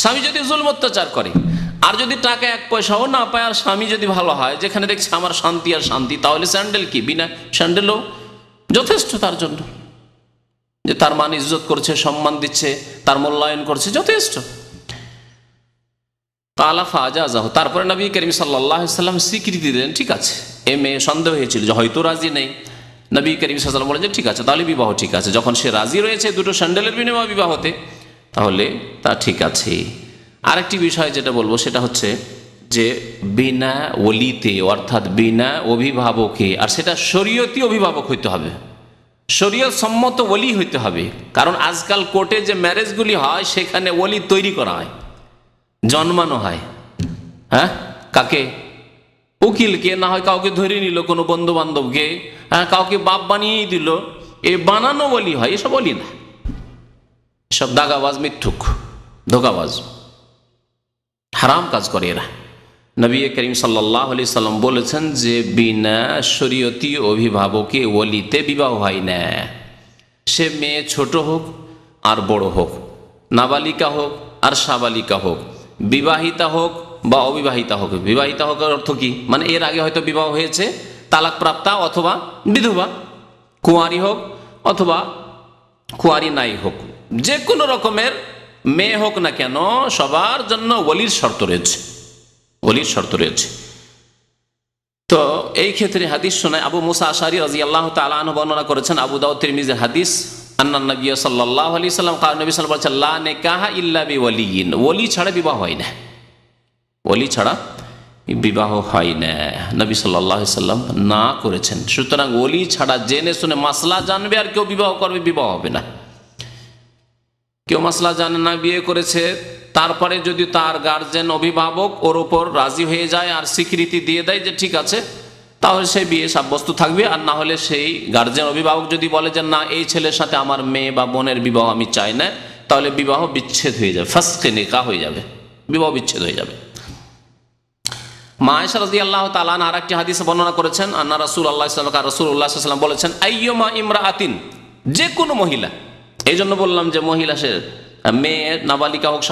স্বামী যদি জুলম অত্যাচার করে আর যদি টাকা এক পয়সাও না পায় আর স্বামী যদি ভালো হয় যেখানে দেখছে আমার শান্তি আর শান্তি তাহলে স্যান্ডেল কি বিনা স্যান্ডেলও যথেষ্ট তার জন্য যে তার মান ইজ্জত করছে সম্মান দিচ্ছে তার মূল্যায়ন করছে যথেষ্ট তারপরে নবী করিম সাল্লাহ সাল্লাম স্বীকৃতি দিলেন ঠিক আছে এ মেয়ে সন্দেহ হয়েছিল যে হয়তো রাজি নেই নবী করিম সাল্লাম বলেন যে ঠিক আছে তাহলে বিবাহ ঠিক আছে যখন সে রাজি রয়েছে দুটো স্যান্ডেলের বিনিময় বিবাহতে তাহলে তা ঠিক আছে আরেকটি বিষয় যেটা বলবো সেটা হচ্ছে যে বিনা ওলিতে অর্থাৎ বিনা অভিভাবকে আর সেটা শরীয়তি অভিভাবক হইতে হবে শরীয়ত সম্মত ওলি হইতে হবে কারণ আজকাল কোর্টে যে ম্যারেজগুলি হয় সেখানে ওলি তৈরি করা হয় জন্মানো হয় হ্যাঁ কাকে উকিলকে না হয় কাউকে ধরে নিল কোনো বন্ধু বান্ধবকে হ্যাঁ কাউকে বাপ বানিয়েই দিল এ বানানো বলি হয় এসব বলি না সব দাগাবাজ মিথ্যুক ধোকাবাজ হারাম কাজ করে এরা নবী করিম সাল্লাহ আলি সাল্লাম বলেছেন যে বিনা শরীয়তি অভিভাবকে ওলিতে বিবাহ হয় না সে মেয়ে ছোট হোক আর বড় হোক নাবালিকা হোক আর সাবালিকা হোক বিবাহিতা হোক বা অবিবাহিতা হোক বিবাহিতা হোক অর্থ কি মানে এর আগে হয়তো বিবাহ হয়েছে তালাক প্রাপ্তা অথবা বিধবা কুঁয়ারি হোক অথবা কুয়ারি নাই হোক যে কোনো রকমের মেয়ে হোক না কেন সবার জন্য ওলির শর্ত রয়েছে ওলির শর্ত রয়েছে তো এই ক্ষেত্রে হাদিস শোনায় আবু মুসা আশারি রাজি আল্লাহ তালন বর্ণনা করেছেন আবু দাউদ তিরমিজের হাদিস আন্নান্নবী সাল্লাহ আলি সাল্লাম কারণ নবী সাল্লাম বলছেন লা কাহা ইল্লা বি ওলি ছাড়া বিবাহ হয় না ওলি ছাড়া বিবাহ হয় না নবী সাল্লাহ সাল্লাম না করেছেন সুতরাং ওলি ছাড়া জেনে শুনে মাসলা জানবে আর কেউ বিবাহ করবে বিবাহ হবে না কেউ মাসলা জানে না বিয়ে করেছে তারপরে যদি তার গার্জেন অভিভাবক ওর ওপর রাজি হয়ে যায় আর স্বীকৃতি দিয়ে দেয় যে ঠিক আছে তাহলে সে বিয়ে সাব্যস্ত থাকবে আর না হলে সেই গার্জেন অভিভাবক যদি বলে যে না এই ছেলের সাথে আমার মেয়ে বা বোনের বিবাহ আমি চাই না তাহলে বিবাহ বিচ্ছেদ হয়ে যাবে ফার্স্টে নিকা হয়ে যাবে বিবাহ বিচ্ছেদ হয়ে যাবে তালাক প্রাপ্ত আল্লাহ বর্ণনা করেছেন আল্লাহ রসুল বলেছেন ইমরা আতিন যে কোনো মহিলা এই জন্য বললাম যে মহিলা সে মেয়ে নাবালিকা হোক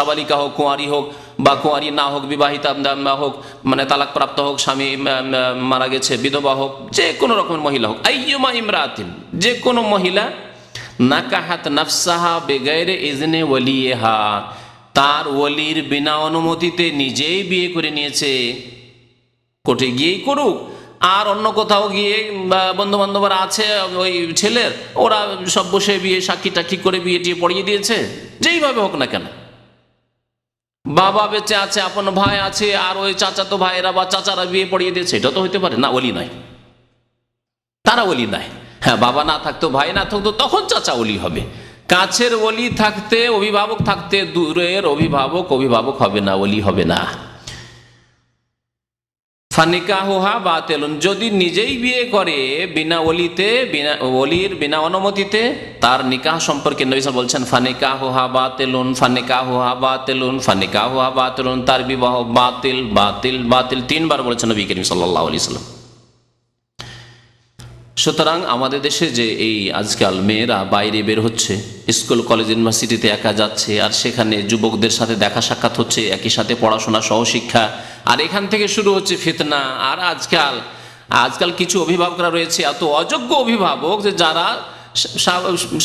হোক হোক বা না হোক হোক মানে তালাকপ্রাপ্ত হোক স্বামী মারা গেছে বিধবা হোক যে কোনো রকমের মহিলা হোক আইয়মা ইমরা আতিন যে কোনো মহিলা নাকাহাত নাফসাহা বেগের ইজনে ওলিয়েহা তার ওলির বিনা অনুমতিতে নিজেই বিয়ে করে নিয়েছে কোর্টে গিয়েই করুক আর অন্য কোথাও গিয়ে বন্ধু বান্ধবরা আছে ওই ছেলের ওরা সব বসে বিয়ে সাক্ষী টাক্ষী করে বিয়ে টিয়ে পড়িয়ে দিয়েছে যেইভাবে হোক না কেন বাবা বেঁচে আছে আপন ভাই আছে আর ওই চাচা তো ভাইয়েরা বা চাচারা বিয়ে পড়িয়ে দিয়েছে এটা তো হইতে পারে না অলি নয় তারা ওলি নাই হ্যাঁ বাবা না থাকতো ভাই না থাকতো তখন চাচা ওলি হবে কাছের অলি থাকতে অভিভাবক থাকতে দূরের অভিভাবক অভিভাবক হবে না ওলি হবে না ফানিকাহুহা বা তেলুন যদি নিজেই বিয়ে করে বিনা অলিতে বিনা অলির বিনা অনুমতিতে তার নিকাহ সম্পর্কে নবিসা বলছেন হোহা বা তেলুন হোহা বা তেলুন হোহা বা তেলুন তার বিবাহ বাতিল বাতিল বাতিল তিনবার বলেছেন নবী করিম সাল্লাহ আলি সাল্লাম সুতরাং আমাদের দেশে যে এই আজকাল মেয়েরা বাইরে বের হচ্ছে স্কুল কলেজ ইউনিভার্সিটিতে একা যাচ্ছে আর সেখানে যুবকদের সাথে দেখা সাক্ষাৎ হচ্ছে একই সাথে পড়াশোনা সহশিক্ষা আর এখান থেকে শুরু হচ্ছে ফিতনা আর আজকাল আজকাল কিছু অভিভাবকরা রয়েছে এত অযোগ্য অভিভাবক যে যারা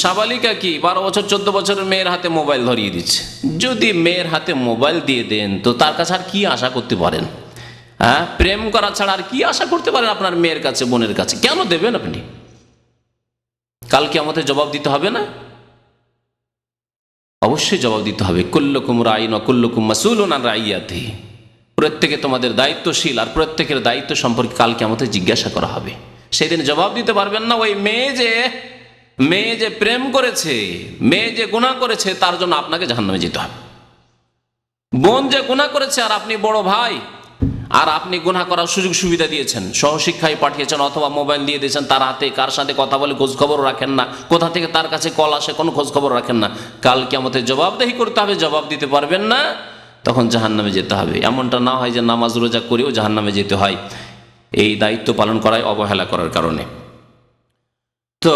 সাবালিকা কি বারো বছর চোদ্দ বছরের মেয়ের হাতে মোবাইল ধরিয়ে দিচ্ছে যদি মেয়ের হাতে মোবাইল দিয়ে দেন তো তার কাছে আর কি আশা করতে পারেন হ্যাঁ প্রেম করা ছাড়া আর কি আশা করতে পারেন আপনার মেয়ের কাছে বোনের কাছে কেন দেবেন আপনি কালকে আমাদের জবাব দিতে হবে না অবশ্যই জবাব দিতে হবে কল্লকুম রাইন অকল্লকুম মাসুল আর রাইয়াতে প্রত্যেকে তোমাদের দায়িত্বশীল আর প্রত্যেকের দায়িত্ব সম্পর্কে কালকে আমাদের জিজ্ঞাসা করা হবে সেদিন জবাব দিতে পারবেন না ওই মেয়ে যে মেয়ে যে প্রেম করেছে মেয়ে যে গুণা করেছে তার জন্য আপনাকে জাহান্নামে যেতে হবে বোন যে গুণা করেছে আর আপনি বড় ভাই আর আপনি গুনা করার সুযোগ সুবিধা দিয়েছেন সহশিক্ষায় পাঠিয়েছেন অথবা মোবাইল দিয়ে দিয়েছেন তার হাতে কার সাথে কথা বলে খোঁজখবর রাখেন না কোথা থেকে তার কাছে কল আসে কোনো খোঁজখবর রাখেন না কালকে আমাদের জবাবদাহি করতে হবে জবাব দিতে পারবেন না তখন জাহান নামে যেতে হবে এমনটা না হয় যে নামাজ রোজা করেও জাহান নামে যেতে হয় এই দায়িত্ব পালন করায় অবহেলা করার কারণে তো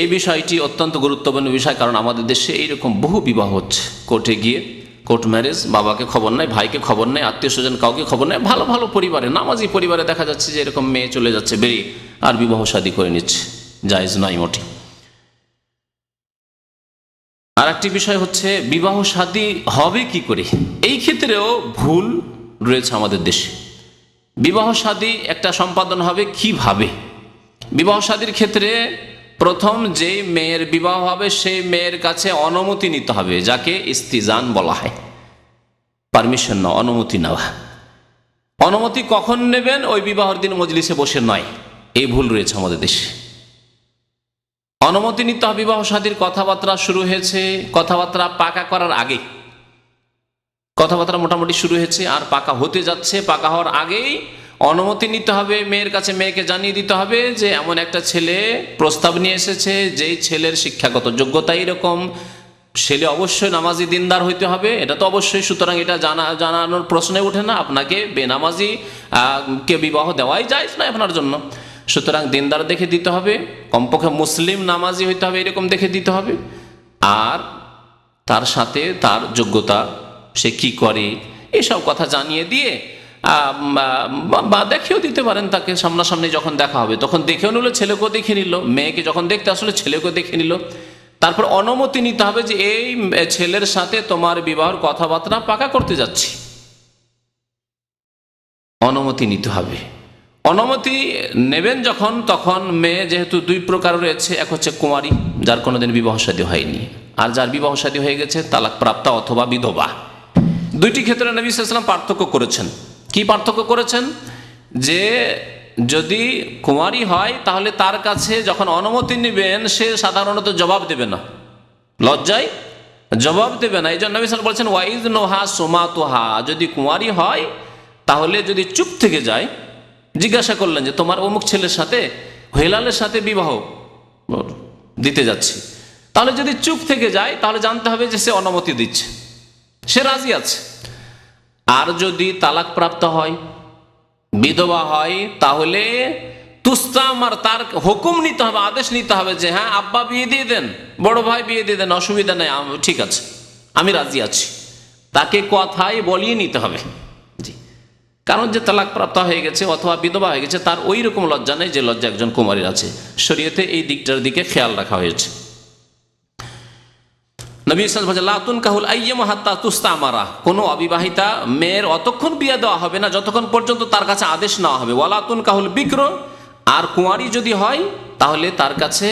এই বিষয়টি অত্যন্ত গুরুত্বপূর্ণ বিষয় কারণ আমাদের দেশে এইরকম বহু বিবাহ হচ্ছে কোর্টে গিয়ে কোর্ট ম্যারেজ বাবাকে খবর নেয় ভাইকে খবর নেয় আত্মীয় স্বজন কাউকে খবর নেয় ভালো ভালো পরিবারে নামাজি পরিবারে দেখা যাচ্ছে যে এরকম মেয়ে চলে যাচ্ছে বেরিয়ে আর বিবাহ শাদী করে নিচ্ছে জায়জ নাই মোটে আর একটি বিষয় হচ্ছে বিবাহ শাদী হবে কি করে এই ক্ষেত্রেও ভুল রয়েছে আমাদের দেশে বিবাহ শাদী একটা সম্পাদন হবে কিভাবে বিবাহ শাদীর ক্ষেত্রে প্রথম যে মেয়ের বিবাহ হবে সেই মেয়ের কাছে অনুমতি নিতে হবে যাকে ইস্তিজান বলা হয় পারমিশন না অনুমতি নেওয়া অনুমতি কখন নেবেন ওই বিবাহর দিন মজলিসে বসে নয় এই ভুল রয়েছে আমাদের দেশে অনুমতি নিতে হবে বিবাহ সাদীর কথাবার্তা শুরু হয়েছে কথাবার্তা পাকা করার আগে কথাবার্তা মোটামুটি শুরু হয়েছে আর পাকা হতে যাচ্ছে পাকা হওয়ার আগেই অনুমতি নিতে হবে মেয়ের কাছে মেয়েকে জানিয়ে দিতে হবে যে এমন একটা ছেলে প্রস্তাব নিয়ে এসেছে যেই ছেলের শিক্ষাগত যোগ্যতা এরকম ছেলে অবশ্যই নামাজি দিনদার হইতে হবে এটা তো অবশ্যই সুতরাং এটা জানা জানানোর প্রশ্নে ওঠে না আপনাকে বেনামাজি কে বিবাহ দেওয়াই যায় না আপনার জন্য সুতরাং দিনদার দেখে দিতে হবে কমপক্ষে মুসলিম নামাজি হইতে হবে এরকম দেখে দিতে হবে আর তার সাথে তার যোগ্যতা সে কি করে এসব কথা জানিয়ে দিয়ে বা দেখেও দিতে পারেন তাকে সামনাসামনি যখন দেখা হবে তখন দেখেও নিল ছেলেকেও দেখে নিল মেয়েকে যখন দেখতে আসলে ছেলেকেও দেখে নিল তারপর অনুমতি নিতে হবে যে এই ছেলের সাথে তোমার বিবাহর কথাবার্তা পাকা করতে যাচ্ছি অনুমতি নিতে হবে অনুমতি নেবেন যখন তখন মেয়ে যেহেতু দুই প্রকার রয়েছে এক হচ্ছে কুমারী যার কোনোদিন বিবাহ সাদী হয়নি আর যার বিবাহ সাদী হয়ে গেছে তালাক প্রাপ্তা অথবা বিধবা দুইটি ক্ষেত্রে নবী ইসলাম পার্থক্য করেছেন কি পার্থক্য করেছেন যে যদি কুমারী হয় তাহলে তার কাছে যখন অনুমতি নেবেন সে সাধারণত জবাব দেবে না লজ্জায় জবাব দেবে না এই জন্য বলছেন ওয়াইজ নোহা সোমা তোহা যদি কুমারী হয় তাহলে যদি চুপ থেকে যায় জিজ্ঞাসা করলেন যে তোমার অমুক ছেলের সাথে হেলালের সাথে বিবাহ দিতে যাচ্ছি তাহলে যদি চুপ থেকে যায় তাহলে জানতে হবে যে সে অনুমতি দিচ্ছে সে রাজি আছে আর যদি তালাক প্রাপ্ত হয় বিধবা হয় তাহলে তুস্তাম আর তার হুকুম নিতে হবে আদেশ নিতে হবে যে হ্যাঁ আব্বা বিয়ে দিয়ে দেন বড় ভাই বিয়ে দিয়ে দেন অসুবিধা নেই ঠিক আছে আমি রাজি আছি তাকে কথাই বলিয়ে নিতে হবে জি কারণ যে তালাক প্রাপ্ত হয়ে গেছে অথবা বিধবা হয়ে গেছে তার ওই রকম লজ্জা নেই যে লজ্জা একজন কুমারীর আছে শরীয়তে এই দিকটার দিকে খেয়াল রাখা হয়েছে নবী ইসলাম বলছে লাতুন কাহুল আইয়াম হাত্তা তুস্তা মারা কোনো অবিবাহিতা মেয়ের অতক্ষণ বিয়ে দেওয়া হবে না যতক্ষণ পর্যন্ত তার কাছে আদেশ না হবে ওয়ালাতুন কাহুল বিক্র আর কুঁয়ারি যদি হয় তাহলে তার কাছে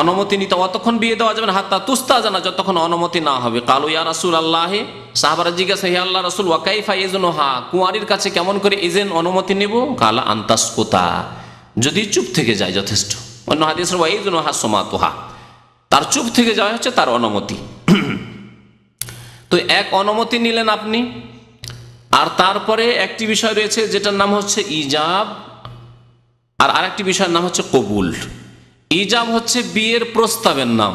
অনুমতি নিতে অতক্ষণ বিয়ে দেওয়া যাবে না হাত্তা তুস্তা জানা যতক্ষণ অনুমতি না হবে কালু ইয়া রাসুল আল্লাহে সাহাবারা জিজ্ঞাসা হে আল্লাহ রাসুল ওয়াকাইফা এজন হা কুঁয়ারির কাছে কেমন করে এজেন অনুমতি নেব কালা আন্তাস কোতা যদি চুপ থেকে যায় যথেষ্ট অন্য হাদিস ওয়াইজন হা সোমাতোহা তার চুপ থেকে যাওয়া হচ্ছে তার অনুমতি তো এক অনুমতি নিলেন আপনি আর তারপরে একটি বিষয় রয়েছে যেটার নাম হচ্ছে ইজাব আর আরেকটি বিষয়ের নাম হচ্ছে কবুল ইজাব হচ্ছে বিয়ের প্রস্তাবের নাম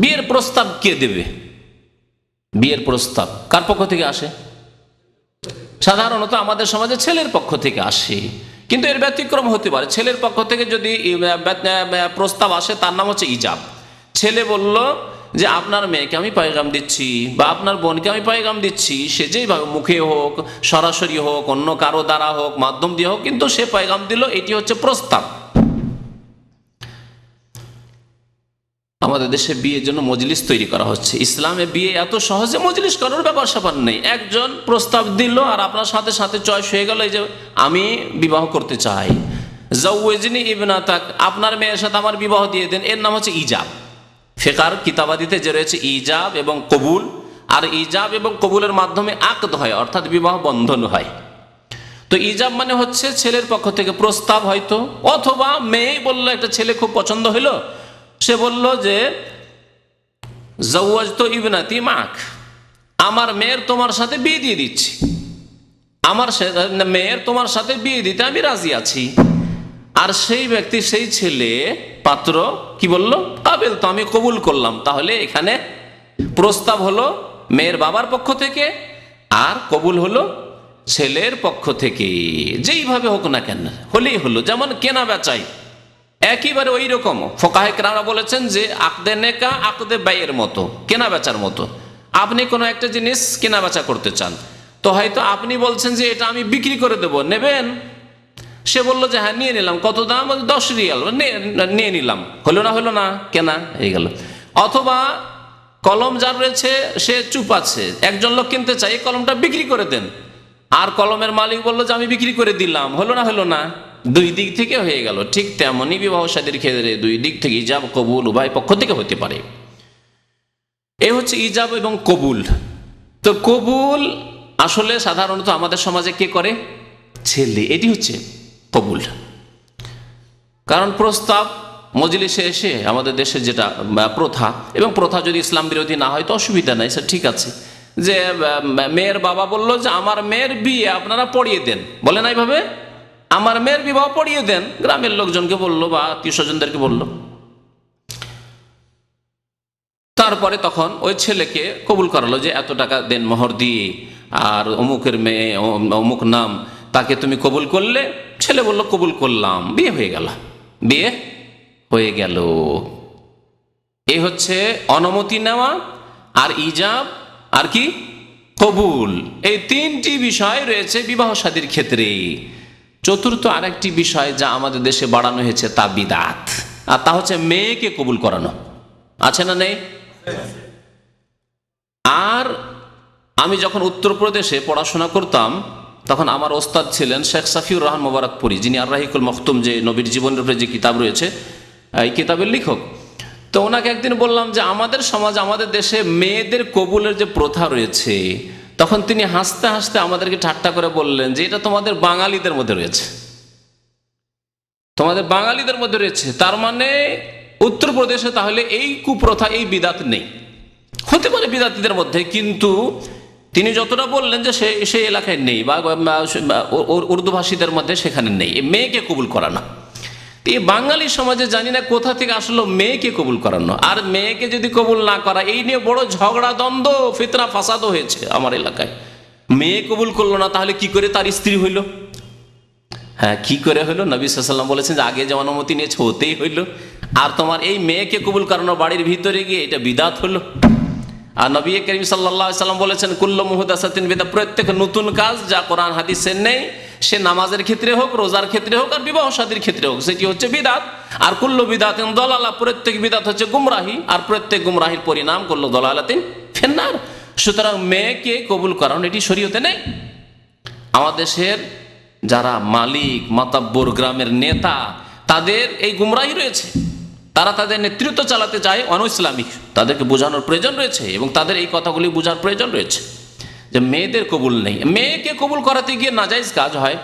বিয়ের প্রস্তাব কে দেবে বিয়ের প্রস্তাব কার পক্ষ থেকে আসে সাধারণত আমাদের সমাজে ছেলের পক্ষ থেকে আসে কিন্তু এর ব্যতিক্রম হতে পারে ছেলের পক্ষ থেকে যদি প্রস্তাব আসে তার নাম হচ্ছে ইজাব ছেলে বলল যে আপনার মেয়েকে আমি পায়গাম দিচ্ছি বা আপনার বোনকে আমি পায়গাম দিচ্ছি সে যেইভাবে মুখে হোক সরাসরি হোক অন্য কারো দ্বারা হোক মাধ্যম দিয়ে হোক কিন্তু সে পায়গাম দিল এটি হচ্ছে প্রস্তাব আমাদের দেশে বিয়ের জন্য মজলিস তৈরি করা হচ্ছে ইসলামে বিয়ে এত সহজে মজলিস করার ব্যাপার স্যাপার নেই একজন প্রস্তাব দিল আর আপনার সাথে সাথে চয়েস হয়ে গেল যে আমি বিবাহ করতে চাই জাউজিনী ইবনা তাক আপনার মেয়ের সাথে আমার বিবাহ দিয়ে দেন এর নাম হচ্ছে ইজাব ফেকার কিতাবাদিতে যে রয়েছে ইজাব এবং কবুল আর ইজাব এবং কবুলের মাধ্যমে আকদ হয় অর্থাৎ বিবাহ বন্ধন হয় তো ইজাব মানে হচ্ছে ছেলের পক্ষ থেকে প্রস্তাব হয়তো অথবা মেয়ে বললো একটা ছেলে খুব পছন্দ হইল সে বলল যে তো ইবনাতি মাখ আমার মেয়ের তোমার সাথে বিয়ে দিয়ে দিচ্ছি আমার মেয়ের তোমার সাথে বিয়ে দিতে আমি রাজি আছি আর সেই ব্যক্তি সেই ছেলে পাত্র কি বললো কাবিল তো আমি কবুল করলাম তাহলে এখানে প্রস্তাব হলো মেয়ের বাবার পক্ষ থেকে আর কবুল হলো ছেলের পক্ষ থেকে যেইভাবে হোক না কেন হলেই হলো যেমন কেনা বেচাই একইবারে ওই রকম ফোকাহেকরা বলেছেন যে আকদে নেকা আকদে ব্যয়ের মতো কেনা বেচার মতো আপনি কোনো একটা জিনিস কেনা বেচা করতে চান তো হয়তো আপনি বলছেন যে এটা আমি বিক্রি করে দেব নেবেন সে বললো যে হ্যাঁ নিয়ে নিলাম কত দাম দশ রিয়াল নিয়ে নিলাম হলো না হলো না কেনা হয়ে গেল অথবা কলম যার রয়েছে সে চুপ আছে একজন লোক কিনতে চাই এই কলমটা বিক্রি করে দেন আর কলমের মালিক বললো যে আমি বিক্রি করে দিলাম হলো না হলো না দুই দিক থেকে হয়ে গেল ঠিক তেমনই বিবাহ সাদীর ক্ষেত্রে দুই দিক থেকে ইজাব কবুল উভয় পক্ষ থেকে হতে পারে এ হচ্ছে ইজাব এবং কবুল তো কবুল আসলে সাধারণত আমাদের সমাজে কে করে ছেলে এটি হচ্ছে কবুল কারণ প্রস্তাব মজলিসে এসে আমাদের দেশে যেটা প্রথা এবং প্রথা যদি ইসলাম বিরোধী না হয় তো অসুবিধা নাই সেটা ঠিক আছে যে মেয়ের বাবা বলল যে আমার মেয়ের বিয়ে আপনারা পড়িয়ে দেন বলে না এইভাবে আমার মেয়ের বিবাহ পড়িয়ে দেন গ্রামের লোকজনকে বললো বা আত্মীয় স্বজনদেরকে বললো তারপরে তখন ওই ছেলেকে কবুল করালো যে এত টাকা দেন মোহর দিয়ে আর অমুকের মেয়ে অমুক নাম তাকে তুমি কবুল করলে ছেলে বলল কবুল করলাম বিয়ে হয়ে গেল বিয়ে হয়ে গেল এই হচ্ছে অনুমতি নেওয়া আর ইজাব আর কি কবুল এই তিনটি বিষয় রয়েছে বিবাহ সাদীর ক্ষেত্রে চতুর্থ আরেকটি বিষয় যা আমাদের দেশে বাড়ানো হয়েছে তা বিদাত আর তা হচ্ছে মেয়েকে কবুল করানো আছে না নেই আর আমি যখন উত্তরপ্রদেশে পড়াশোনা করতাম তখন আমার ওস্তাদ ছিলেন শেখ সাফিউর রহমান মোবারকপুরি যিনি আর্রাহিকুল মখতুম যে নবীর জীবনের উপরে যে কিতাব রয়েছে এই কিতাবের লেখক তো ওনাকে একদিন বললাম যে আমাদের সমাজ আমাদের দেশে মেয়েদের কবুলের যে প্রথা রয়েছে তখন তিনি হাসতে হাসতে আমাদেরকে ঠাট্টা করে বললেন যে এটা তোমাদের বাঙালিদের মধ্যে রয়েছে তোমাদের বাঙালিদের মধ্যে রয়েছে তার মানে উত্তরপ্রদেশে তাহলে এই কুপ্রথা এই বিদাত নেই হতে পারে বিদাতিদের মধ্যে কিন্তু তিনি যতটা বললেন যে সে সেই এলাকায় নেই বা উর্দুভাষীদের মধ্যে সেখানে নেই মেয়েকে কবুল করানো এই বাঙালি সমাজে জানি না কোথা থেকে আসলো মেয়েকে কবুল করানো আর মেয়েকে যদি কবুল না করা এই নিয়ে বড় ঝগড়া দ্বন্দ্ব ফিতরা ফাসাদ হয়েছে আমার এলাকায় মেয়ে কবুল করলো না তাহলে কি করে তার স্ত্রী হইল হ্যাঁ কি করে হইলো নবী সাল্লাম বলেছেন যে আগে যে অনুমতি নিয়েছে হতেই হইলো আর তোমার এই মেয়েকে কবুল করানো বাড়ির ভিতরে গিয়ে এটা বিদাত হলো আর নবী করিম সাল্লাম বলেছেন কুল্ল মুহুদাসাতিন বেদা প্রত্যেক নতুন কাজ যা কোরআন হাদিসে নেই সে নামাজের ক্ষেত্রে হোক রোজার ক্ষেত্রে হোক আর বিবাহ সাদীর ক্ষেত্রে হোক সেটি হচ্ছে বিদাত আর কুল্ল বিদাত দলালা প্রত্যেক বিদাত হচ্ছে গুমরাহি আর প্রত্যেক গুমরাহির পরিণাম করলো দলালাতিন ফেন্নার সুতরাং মেয়েকে কবুল করানো এটি শরীয়তে নেই আমাদের দেশের যারা মালিক মাতাব্বর গ্রামের নেতা তাদের এই গুমরাহি রয়েছে তারা তাদের নেতৃত্ব চালাতে চায় অন ইসলামিক তাদেরকে বোঝানোর প্রয়োজন রয়েছে এবং তাদের এই কথাগুলি বোঝার প্রয়োজন রয়েছে যে মেয়েদের কবুল নেই মেয়েকে কবুল করাতে গিয়ে নাজাইজ কাজ হয়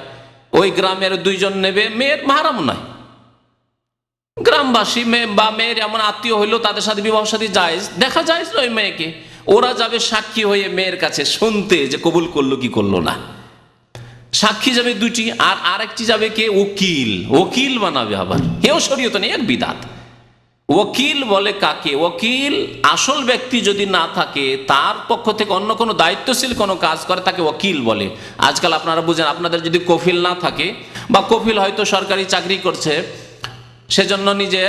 ওই গ্রামের দুইজন নেবে মেয়ের মাহারাম নয় গ্রামবাসী মেয়ে বা মেয়ের এমন আত্মীয় হইলো তাদের সাথে বিবাহ সাথী যায় দেখা যায় না ওই মেয়েকে ওরা যাবে সাক্ষী হয়ে মেয়ের কাছে শুনতে যে কবুল করলো কি করলো না সাক্ষী যাবে দুটি আর আরেকটি যাবে কে উকিল উকিল বানাবে আবার কেউ শরীয়ত নেই এক বিদাত ওকিল বলে কাকে ওকিল আসল ব্যক্তি যদি না থাকে তার পক্ষ থেকে অন্য কোনো দায়িত্বশীল কোনো কাজ করে তাকে ওকিল বলে আজকাল আপনারা বুঝেন আপনাদের যদি কফিল না থাকে বা কফিল হয়তো সরকারি চাকরি করছে সেজন্য নিজে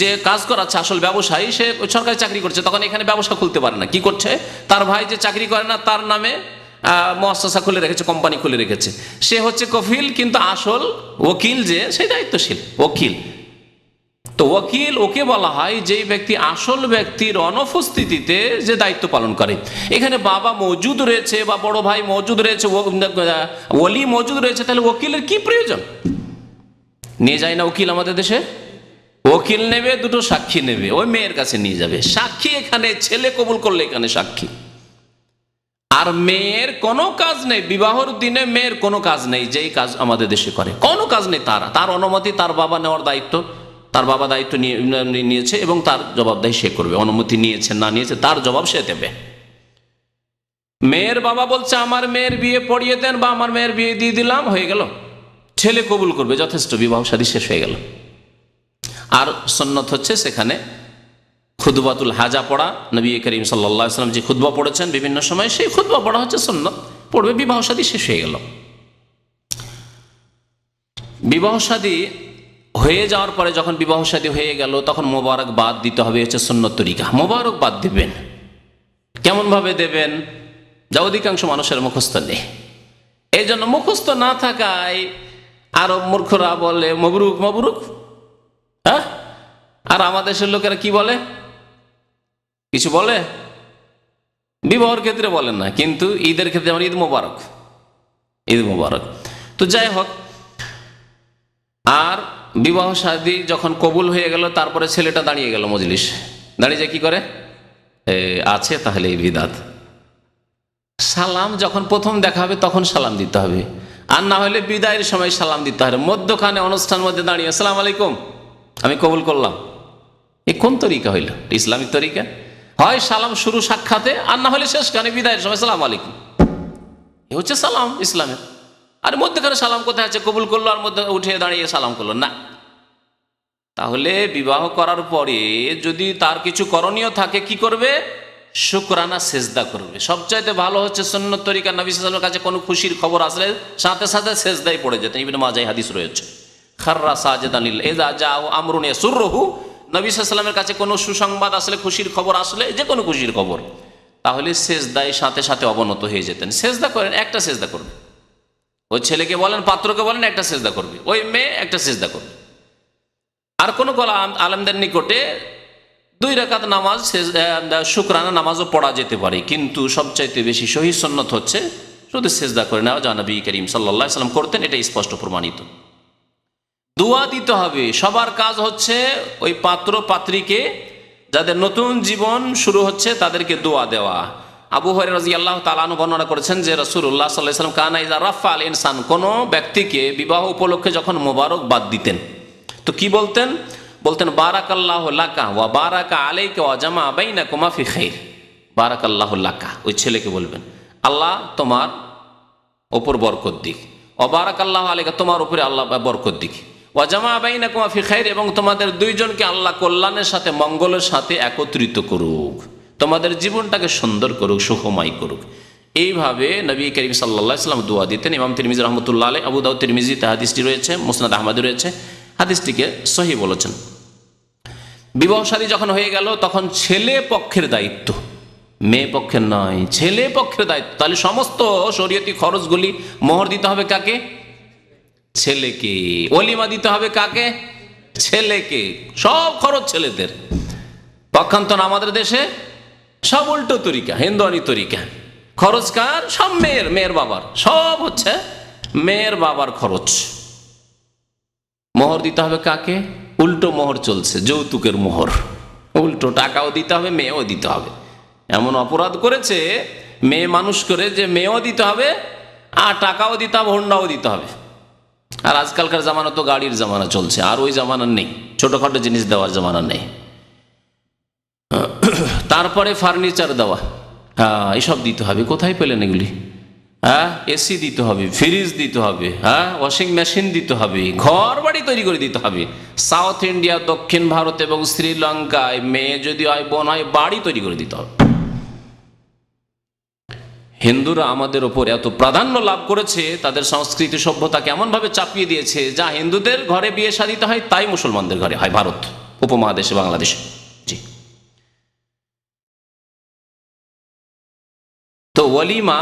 যে কাজ করাচ্ছে আসল ব্যবসায়ী সে সরকারি চাকরি করছে তখন এখানে ব্যবসা খুলতে পারে না কি করছে তার ভাই যে চাকরি করে না তার নামে মহাসা খুলে রেখেছে কোম্পানি খুলে রেখেছে সে হচ্ছে কফিল কিন্তু আসল ওকিল যে সেই দায়িত্বশীল ওকিল তো ওকিল ওকে বলা হয় যেই ব্যক্তি আসল ব্যক্তির অনুপস্থিতিতে যে দায়িত্ব পালন করে এখানে বাবা মজুদ রয়েছে বা বড় ভাই মজুদ রয়েছে ওলি মজুদ রয়েছে তাহলে ওকিলের কি প্রয়োজন নিয়ে যায় না উকিল আমাদের দেশে ওকিল নেবে দুটো সাক্ষী নেবে ওই মেয়ের কাছে নিয়ে যাবে সাক্ষী এখানে ছেলে কবুল করলে এখানে সাক্ষী আর মেয়ের কোনো কাজ নেই বিবাহর দিনে মেয়ের কোনো কাজ নেই যেই কাজ আমাদের দেশে করে কোনো কাজ নেই তারা তার অনুমতি তার বাবা নেওয়ার দায়িত্ব তার বাবা দায়িত্ব নিয়ে নিয়েছে এবং তার জবাবদাহি সে করবে অনুমতি নিয়েছে না নিয়েছে তার জবাব সে দেবে মেয়ের বাবা বলছে আমার মেয়ের বিয়ে পড়িয়ে দেন বা আমার মেয়ের বিয়ে দিয়ে দিলাম হয়ে গেল ছেলে কবুল করবে যথেষ্ট বিবাহ সাদী শেষ হয়ে গেল আর সন্ন্যত হচ্ছে সেখানে খুদবাতুল হাজা পড়া নবী করিম সাল্লাম যে খুদবা পড়েছেন বিভিন্ন সময় সেই খুদবা পড়া হচ্ছে সন্ন্যত পড়বে বিবাহ সাদী শেষ হয়ে গেল বিবাহ সাদী হয়ে যাওয়ার পরে যখন বিবাহ সাথী হয়ে গেল তখন মোবারক বাদ দিতে হবে হচ্ছে সন্ন্যত তরিকা বাদ দেবেন কেমনভাবে দেবেন যা অধিকাংশ মানুষের মুখস্থ নেই এই জন্য মুখস্থ না থাকায় আরব মূর্খরা বলে মবরুক মবরুক হ্যাঁ আর আমাদের দেশের লোকেরা কি বলে কিছু বলে বিবাহর ক্ষেত্রে বলেন না কিন্তু ঈদের ক্ষেত্রে আমার ঈদ মোবারক ঈদ মোবারক তো যাই হোক আর বিবাহ শাদী যখন কবুল হয়ে গেল তারপরে ছেলেটা দাঁড়িয়ে গেল মজলিস দাঁড়িয়ে যে কি করে আছে তাহলে এই বিদাত সালাম যখন প্রথম দেখা হবে তখন সালাম দিতে হবে আর না হলে বিদায়ের সময় সালাম দিতে হবে মধ্যখানে অনুষ্ঠান মধ্যে দাঁড়িয়ে সালাম আলাইকুম আমি কবুল করলাম এ কোন তরিকা হইল ইসলামিক তরিকা হয় সালাম শুরু সাক্ষাতে আর না হলে শেষখানে বিদায়ের সময় সালাম আলাইকুম এ হচ্ছে সালাম ইসলামের আর মধ্যখানে সালাম কোথায় আছে কবুল করলো আর মধ্যে উঠে দাঁড়িয়ে সালাম করলো না তাহলে বিবাহ করার পরে যদি তার কিছু করণীয় থাকে কি করবে শুকরানা সেজদা করবে সবচাইতে ভালো হচ্ছে সৈন্য তরিকা নবী কাছে কোনো খুশির খবর আসলে সাথে সাথে সেজদাই পড়ে যেতেন ইভিন মাজাই হাদিস রয়েছে খাররা সাজেদ আনিল এজা যাও আমরুন সুরহু নবী সাল্লামের কাছে কোনো সুসংবাদ আসলে খুশির খবর আসলে যে কোনো খুশির খবর তাহলে শেষদায় সাথে সাথে অবনত হয়ে যেতেন সেজদা করেন একটা সেজদা করবেন ওই ছেলেকে বলেন পাত্রকে বলেন একটা সেজদা করবে ওই মেয়ে একটা সেজদা করবে আর কোনো কোনো আলমদের নিকটে দুই রেখাত নামাজ শুক্রানা নামাজও পড়া যেতে পারে কিন্তু সবচাইতে বেশি সহি সন্ন্যত হচ্ছে শুধু সেজদা করে নেওয়া জানবী করিম সাল্লা সাল্লাম করতেন এটা স্পষ্ট প্রমাণিত দোয়া দিতে হবে সবার কাজ হচ্ছে ওই পাত্র পাত্রীকে যাদের নতুন জীবন শুরু হচ্ছে তাদেরকে দোয়া দেওয়া আবু হরে রাজি আল্লাহ তালানু বর্ণনা করেছেন যে রসুল্লাহ সাল্লাহ সাল্লাম কানাই রাফা আল ইনসান কোনো ব্যক্তিকে বিবাহ উপলক্ষে যখন মোবারক বাদ দিতেন তো কি বলতেন বলতেন বারাক আল্লাহ লাকা ওয়া কে অজামা আবাই না কুমা ফি খাই বারাক আল্লাহ লাকা ওই ছেলেকে বলবেন আল্লাহ তোমার ওপর বরকত দিক অবারাক আল্লাহ আলাইকা তোমার উপরে আল্লাহ বরকত দিক ওয়া জামা আবাইনা ফি খাইর এবং তোমাদের দুইজনকে আল্লাহ কল্যাণের সাথে মঙ্গলের সাথে একত্রিত করুক তোমাদের জীবনটাকে সুন্দর করুক সুখময় করুক এইভাবে নবী করিম সাল্লা ইসলাম দোয়া দিতেন ইমাম তিরমিজ রহমতুল্লাহ আলী আবু দাউ তিরমিজি হাদিসটি রয়েছে মুসনাদ আহমদে রয়েছে হাদিসটিকে সহি বলেছেন বিবাহসাদী যখন হয়ে গেল তখন ছেলে পক্ষের দায়িত্ব মেয়ে পক্ষের নয় ছেলে পক্ষের দায়িত্ব তাহলে সমস্ত শরীয়তি খরচগুলি মোহর দিতে হবে কাকে ছেলেকে অলিমা দিতে হবে কাকে ছেলেকে সব খরচ ছেলেদের পক্ষান্তর আমাদের দেশে সব উল্টো তরিকা হিন্দুয়ানি তরিকা খরচ কার সব মেয়ের মেয়ের বাবার সব হচ্ছে মেয়ের বাবার খরচ মোহর দিতে হবে কাকে উল্টো মোহর চলছে যৌতুকের মোহর উল্টো টাকাও দিতে হবে মেয়েও দিতে হবে এমন অপরাধ করেছে মেয়ে মানুষ করে যে মেয়েও দিতে হবে আর টাকাও দিতে হবে হন্ডাও দিতে হবে আর আজকালকার জামানা তো গাড়ির জামানা চলছে আর ওই জামানা নেই ছোটোখাটো জিনিস দেওয়ার জামানা নেই তারপরে ফার্নিচার দেওয়া হ্যাঁ এসব দিতে হবে কোথায় পেলেন এগুলি হ্যাঁ এসি দিতে হবে ফ্রিজ দিতে হবে হ্যাঁ ওয়াশিং মেশিন দিতে হবে ঘর বাড়ি তৈরি করে দিতে হবে সাউথ ইন্ডিয়া দক্ষিণ ভারত এবং শ্রীলঙ্কায় মেয়ে যদি হয় বোন হয় বাড়ি তৈরি করে দিতে হবে হিন্দুরা আমাদের ওপর এত প্রাধান্য লাভ করেছে তাদের সংস্কৃতি সভ্যতা কেমনভাবে চাপিয়ে দিয়েছে যা হিন্দুদের ঘরে বিয়ে সাদিতে হয় তাই মুসলমানদের ঘরে হয় ভারত উপমহাদেশে বাংলাদেশে ওয়ালিমা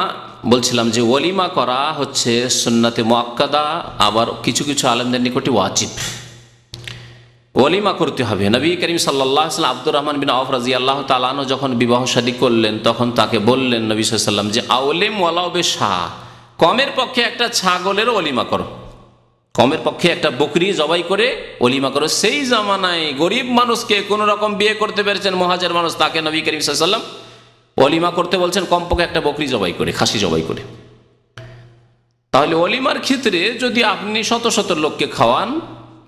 বলছিলাম যে ওয়ালিমা করা হচ্ছে সুন্নাতে মোয়াক্কাদা আবার কিছু কিছু আলমদের নিকটে ওয়াজিব ওয়ালিমা করতে হবে নবী করিম সাল্লাহ সাল্লাম আব্দুর রহমান বিন আউফ রাজি আল্লাহ তালানো যখন বিবাহ শাদী করলেন তখন তাকে বললেন নবী সাল্লাম যে আউলিম ওয়ালাউবে শাহ কমের পক্ষে একটা ছাগলের ওলিমা করো কমের পক্ষে একটা বকরি জবাই করে অলিমা করো সেই জামানায় গরিব মানুষকে কোনো রকম বিয়ে করতে পেরেছেন মহাজার মানুষ তাকে নবী করিম সাল্লাম অলিমা করতে বলছেন কমপক্ষে একটা বকরি জবাই করে খাসি জবাই করে তাহলে অলিমার ক্ষেত্রে যদি আপনি শত শত লোককে খাওয়ান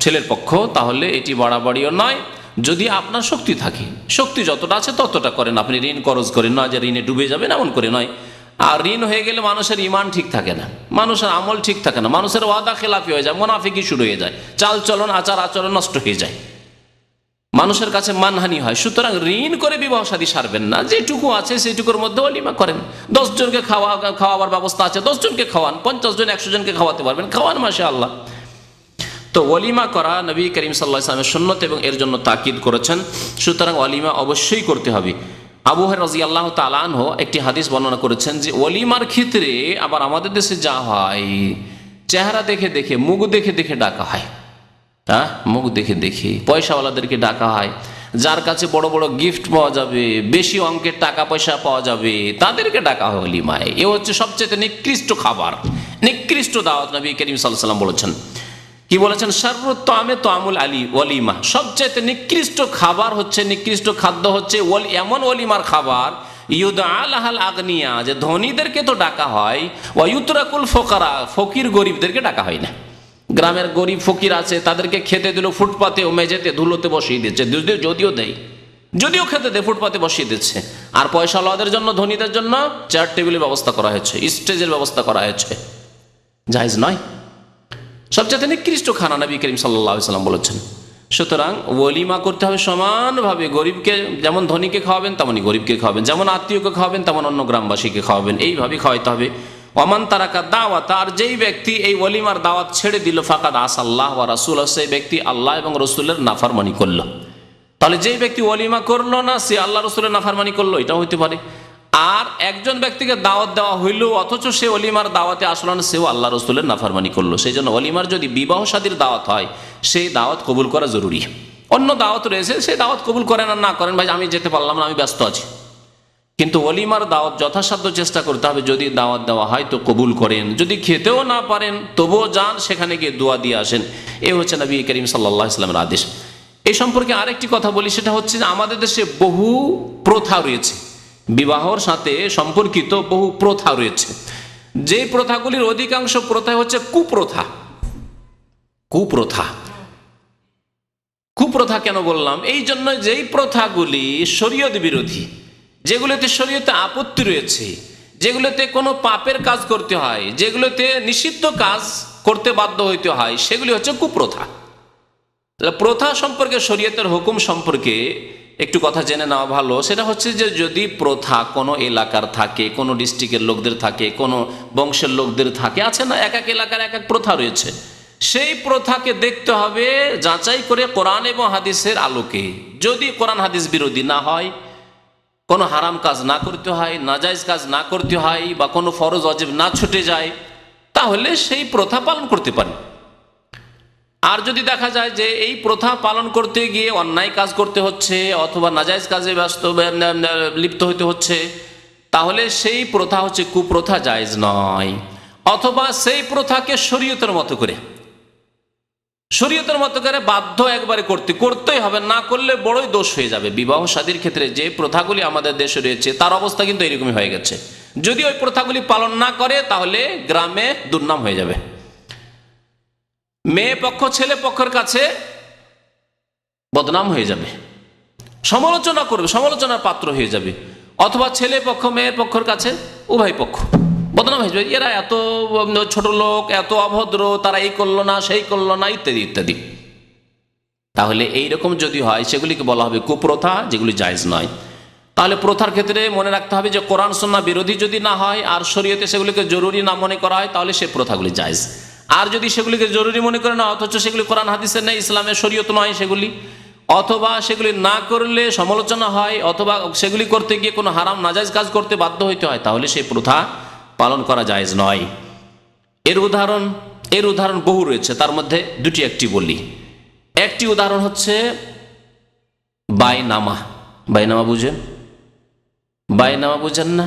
ছেলের পক্ষ তাহলে এটি বাড়াবাড়িও নয় যদি আপনার শক্তি থাকে শক্তি যতটা আছে ততটা করেন আপনি ঋণ করজ করেন না যে ঋণে ডুবে যাবেন এমন করে নয় আর ঋণ হয়ে গেলে মানুষের ইমান ঠিক থাকে না মানুষের আমল ঠিক থাকে না মানুষের ওয়াদা খেলাফি হয়ে যায় মোনাফিকি শুরু হয়ে যায় চাল চলন আচার আচরণ নষ্ট হয়ে যায় মানুষের কাছে মানহানি হয় সুতরাং ঋণ করে বিবাহ সাদী সারবেন না যেটুকু আছে সেটুকুর মধ্যে অলিমা করেন দশ জনকে খাওয়া খাওয়াবার ব্যবস্থা আছে দশ জনকে খাওয়ান পঞ্চাশ জন একশো জনকে খাওয়াতে পারবেন খাওয়ান মাসে আল্লাহ তো ওলিমা করা নবী করিম সাল্লাহ ইসলামের সন্ন্যত এবং এর জন্য তাকিদ করেছেন সুতরাং অলিমা অবশ্যই করতে হবে আবু রাজি আল্লাহ তালানহ একটি হাদিস বর্ণনা করেছেন যে অলিমার ক্ষেত্রে আবার আমাদের দেশে যা হয় চেহারা দেখে দেখে মুখ দেখে দেখে ডাকা হয় হ্যাঁ মুখ দেখে দেখে পয়সাওয়ালাদেরকে ডাকা হয় যার কাছে বড় বড় গিফট পাওয়া যাবে বেশি অঙ্কের টাকা পয়সা পাওয়া যাবে তাদেরকে ডাকা হয় অলিমায় এ হচ্ছে সবচেয়ে নিকৃষ্ট খাবার নিকৃষ্ট দাওয়াত নবী করিম সাল্লাম বলেছেন কি বলেছেন সর্বোত্তমে তো আমুল আলী ওলিমা সবচেয়ে নিকৃষ্ট খাবার হচ্ছে নিকৃষ্ট খাদ্য হচ্ছে এমন ওলিমার খাবার ইউদাল আগনিয়া যে ধনীদেরকে তো ডাকা হয় ওয়ুতরাকুল ফোকারা ফকির গরিবদেরকে ডাকা হয় না গ্রামের গরিব ফকির আছে তাদেরকে খেতে দিল ফুটপাতে ও মেঝেতে ধুলোতে বসিয়ে দিচ্ছে যদিও যদিও দেয় যদিও খেতে দেয় ফুটপাতে বসিয়ে দিচ্ছে আর পয়সা লওয়াদের জন্য ধনীদের জন্য চেয়ার টেবিলের ব্যবস্থা করা হয়েছে স্টেজের ব্যবস্থা করা হয়েছে জাহেজ নয় সবচেয়ে নিকৃষ্ট খানা নবী করিম সাল্লাহ সাল্লাম বলেছেন সুতরাং ওলিমা করতে হবে সমানভাবে গরিবকে যেমন ধনীকে খাওয়াবেন তেমনই গরিবকে খাওয়াবেন যেমন আত্মীয়কে খাওয়াবেন তেমন অন্য গ্রামবাসীকে খাওয়াবেন এইভাবে খাওয়াইতে হবে অমান তারাকা দাওয়াত আর যেই ব্যক্তি এই অলিমার দাওয়াত ছেড়ে দিল ফাকাদ আস আল্লাহ বা রাসুল সেই ব্যক্তি আল্লাহ এবং রসুলের নাফারমানি করলো তাহলে যেই ব্যক্তি অলিমা করলো না সে আল্লাহ রসুলের নাফারমানি করলো এটা হইতে পারে আর একজন ব্যক্তিকে দাওয়াত দেওয়া হইল অথচ সে অলিমার দাওয়াতে আসলো না সেও আল্লাহ রসুলের নাফারমানি করলো সেই জন্য অলিমার যদি বিবাহ সাদীর দাওয়াত হয় সেই দাওয়াত কবুল করা জরুরি অন্য দাওয়াত রয়েছে সেই দাওয়াত কবুল করেন আর না করেন ভাই আমি যেতে পারলাম না আমি ব্যস্ত আছি কিন্তু অলিমার দাওয়াত যথাসাধ্য চেষ্টা করতে হবে যদি দাওয়াত দেওয়া হয় তো কবুল করেন যদি খেতেও না পারেন তবুও যান সেখানে গিয়ে দোয়া দিয়ে আসেন এ হচ্ছে নবী করিম সাল্লা ইসলামের আদেশ এ সম্পর্কে আরেকটি কথা বলি সেটা হচ্ছে যে আমাদের দেশে বহু প্রথা রয়েছে বিবাহর সাথে সম্পর্কিত বহু প্রথা রয়েছে যে প্রথাগুলির অধিকাংশ প্রথা হচ্ছে কুপ্রথা কুপ্রথা কুপ্রথা কেন বললাম এই জন্য যেই প্রথাগুলি শরীয়ত বিরোধী যেগুলোতে শরীয়তে আপত্তি রয়েছে যেগুলোতে কোনো পাপের কাজ করতে হয় যেগুলোতে নিষিদ্ধ কাজ করতে বাধ্য হইতে হয় সেগুলি হচ্ছে কুপ্রথা প্রথা সম্পর্কে শরীয়তের হুকুম সম্পর্কে একটু কথা জেনে নেওয়া ভালো সেটা হচ্ছে যে যদি প্রথা কোনো এলাকার থাকে কোনো ডিস্ট্রিক্টের লোকদের থাকে কোনো বংশের লোকদের থাকে আছে না এক এক এলাকার এক এক প্রথা রয়েছে সেই প্রথাকে দেখতে হবে যাচাই করে কোরআন এবং হাদিসের আলোকে যদি কোরআন হাদিস বিরোধী না হয় কোনো হারাম কাজ না করতে হয় নাজাইজ কাজ না করতে হয় বা কোনো ফরজ অজেব না ছুটে যায় তাহলে সেই প্রথা পালন করতে পারে আর যদি দেখা যায় যে এই প্রথা পালন করতে গিয়ে অন্যায় কাজ করতে হচ্ছে অথবা নাজাইজ কাজে ব্যস্ত লিপ্ত হতে হচ্ছে তাহলে সেই প্রথা হচ্ছে কুপ্রথা জায়জ নয় অথবা সেই প্রথাকে শরীয়তের মতো করে শরীয়তের মতো করে বাধ্য একবারে করতে করতেই হবে না করলে বড়ই দোষ হয়ে যাবে বিবাহ সাদীর ক্ষেত্রে যে প্রথাগুলি আমাদের দেশে রয়েছে তার অবস্থা কিন্তু এরকমই হয়ে গেছে যদি ওই প্রথাগুলি পালন না করে তাহলে গ্রামে দুর্নাম হয়ে যাবে মেয়ে পক্ষ ছেলে পক্ষের কাছে বদনাম হয়ে যাবে সমালোচনা করবে সমালোচনার পাত্র হয়ে যাবে অথবা ছেলে পক্ষ মেয়ের পক্ষের কাছে উভয় পক্ষ বদনাম হয়ে যাবে এরা এত ছোট লোক এত অভদ্র তারা এই করলো না সেই করলো না ইত্যাদি ইত্যাদি তাহলে এইরকম যদি হয় সেগুলিকে বলা হবে কুপ্রথা যেগুলি জায়জ নয় তাহলে প্রথার ক্ষেত্রে মনে রাখতে হবে যে কোরআন সন্না বিরোধী যদি না হয় আর শরীয়তে সেগুলিকে জরুরি না মনে করা হয় তাহলে সে প্রথাগুলি জায়জ আর যদি সেগুলিকে জরুরি মনে করে না অথচ সেগুলি কোরআন হাদিসের নেই ইসলামের শরীয়ত নয় সেগুলি অথবা সেগুলি না করলে সমালোচনা হয় অথবা সেগুলি করতে গিয়ে কোনো হারাম নাজাজ কাজ করতে বাধ্য হইতে হয় তাহলে সেই প্রথা পালন করা জায়েজ নয় এর উদাহরণ এর উদাহরণ বহু রয়েছে তার মধ্যে দুটি একটি বলি একটি উদাহরণ হচ্ছে বাইনামা বাইনামা বুঝেন বাইনামা বুঝেন না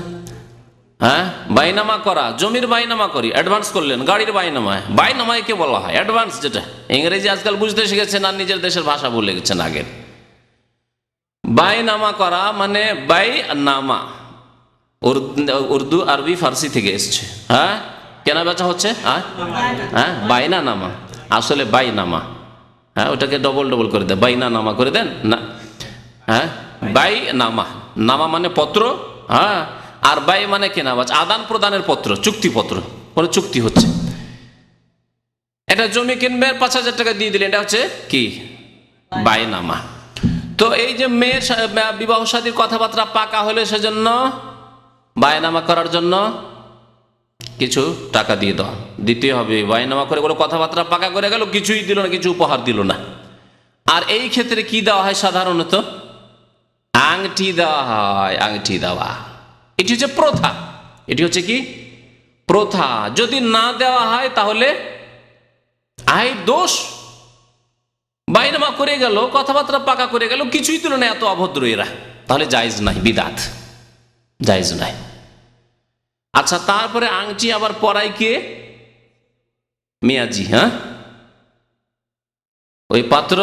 হ্যাঁ বাইনামা করা জমির বাইনামা করি অ্যাডভান্স করলেন গাড়ির বাইনামায় বাইনামায় কে বলা হয় অ্যাডভান্স যেটা ইংরেজি আজকাল বুঝতে শিখেছেন আর নিজের দেশের ভাষা বলে গেছেন আগের বাইনামা করা মানে বাই নামা উর্দু আরবি ফার্সি থেকে এসছে হ্যাঁ কেনা বেচা হচ্ছে হ্যাঁ, হ্যাঁ? বাইনা নামা আসলে বাইনামা হ্যাঁ ওটাকে ডবল ডবল করে দেন বাইনা নামা করে দেন না হ্যাঁ বাই নামা নামা মানে পত্র হ্যাঁ আর বাই মানে কেনা বেচা আদান প্রদানের পত্র চুক্তিপত্র কোনো চুক্তি হচ্ছে এটা জমি কিনবে পাঁচ হাজার টাকা দিয়ে দিলেন এটা হচ্ছে কি নামা তো এই যে মেয়ের বিবাহ সাদীর কথাবার্তা পাকা হলে সেজন্য বায়নামা করার জন্য কিছু টাকা দিয়ে দাও দ্বিতীয় হবে বায়নামা করে কোনো কথাবার্তা পাকা করে গেল কিছুই দিল না কিছু উপহার দিল না আর এই ক্ষেত্রে কি দেওয়া হয় সাধারণত আংটি দেওয়া হয় আংটি দেওয়া এটি হচ্ছে প্রথা এটি হচ্ছে কি প্রথা যদি না দেওয়া হয় তাহলে আই দোষ বাইনামা করে গেল কথাবার্তা পাকা করে গেল কিছুই তুলনায় এত অভদ্র এরা তাহলে জায়জ নাই বিদাত জায়জ নাই আচ্ছা তারপরে আংটি আবার পরাই কে মেয়াজি হ্যাঁ ওই পাত্র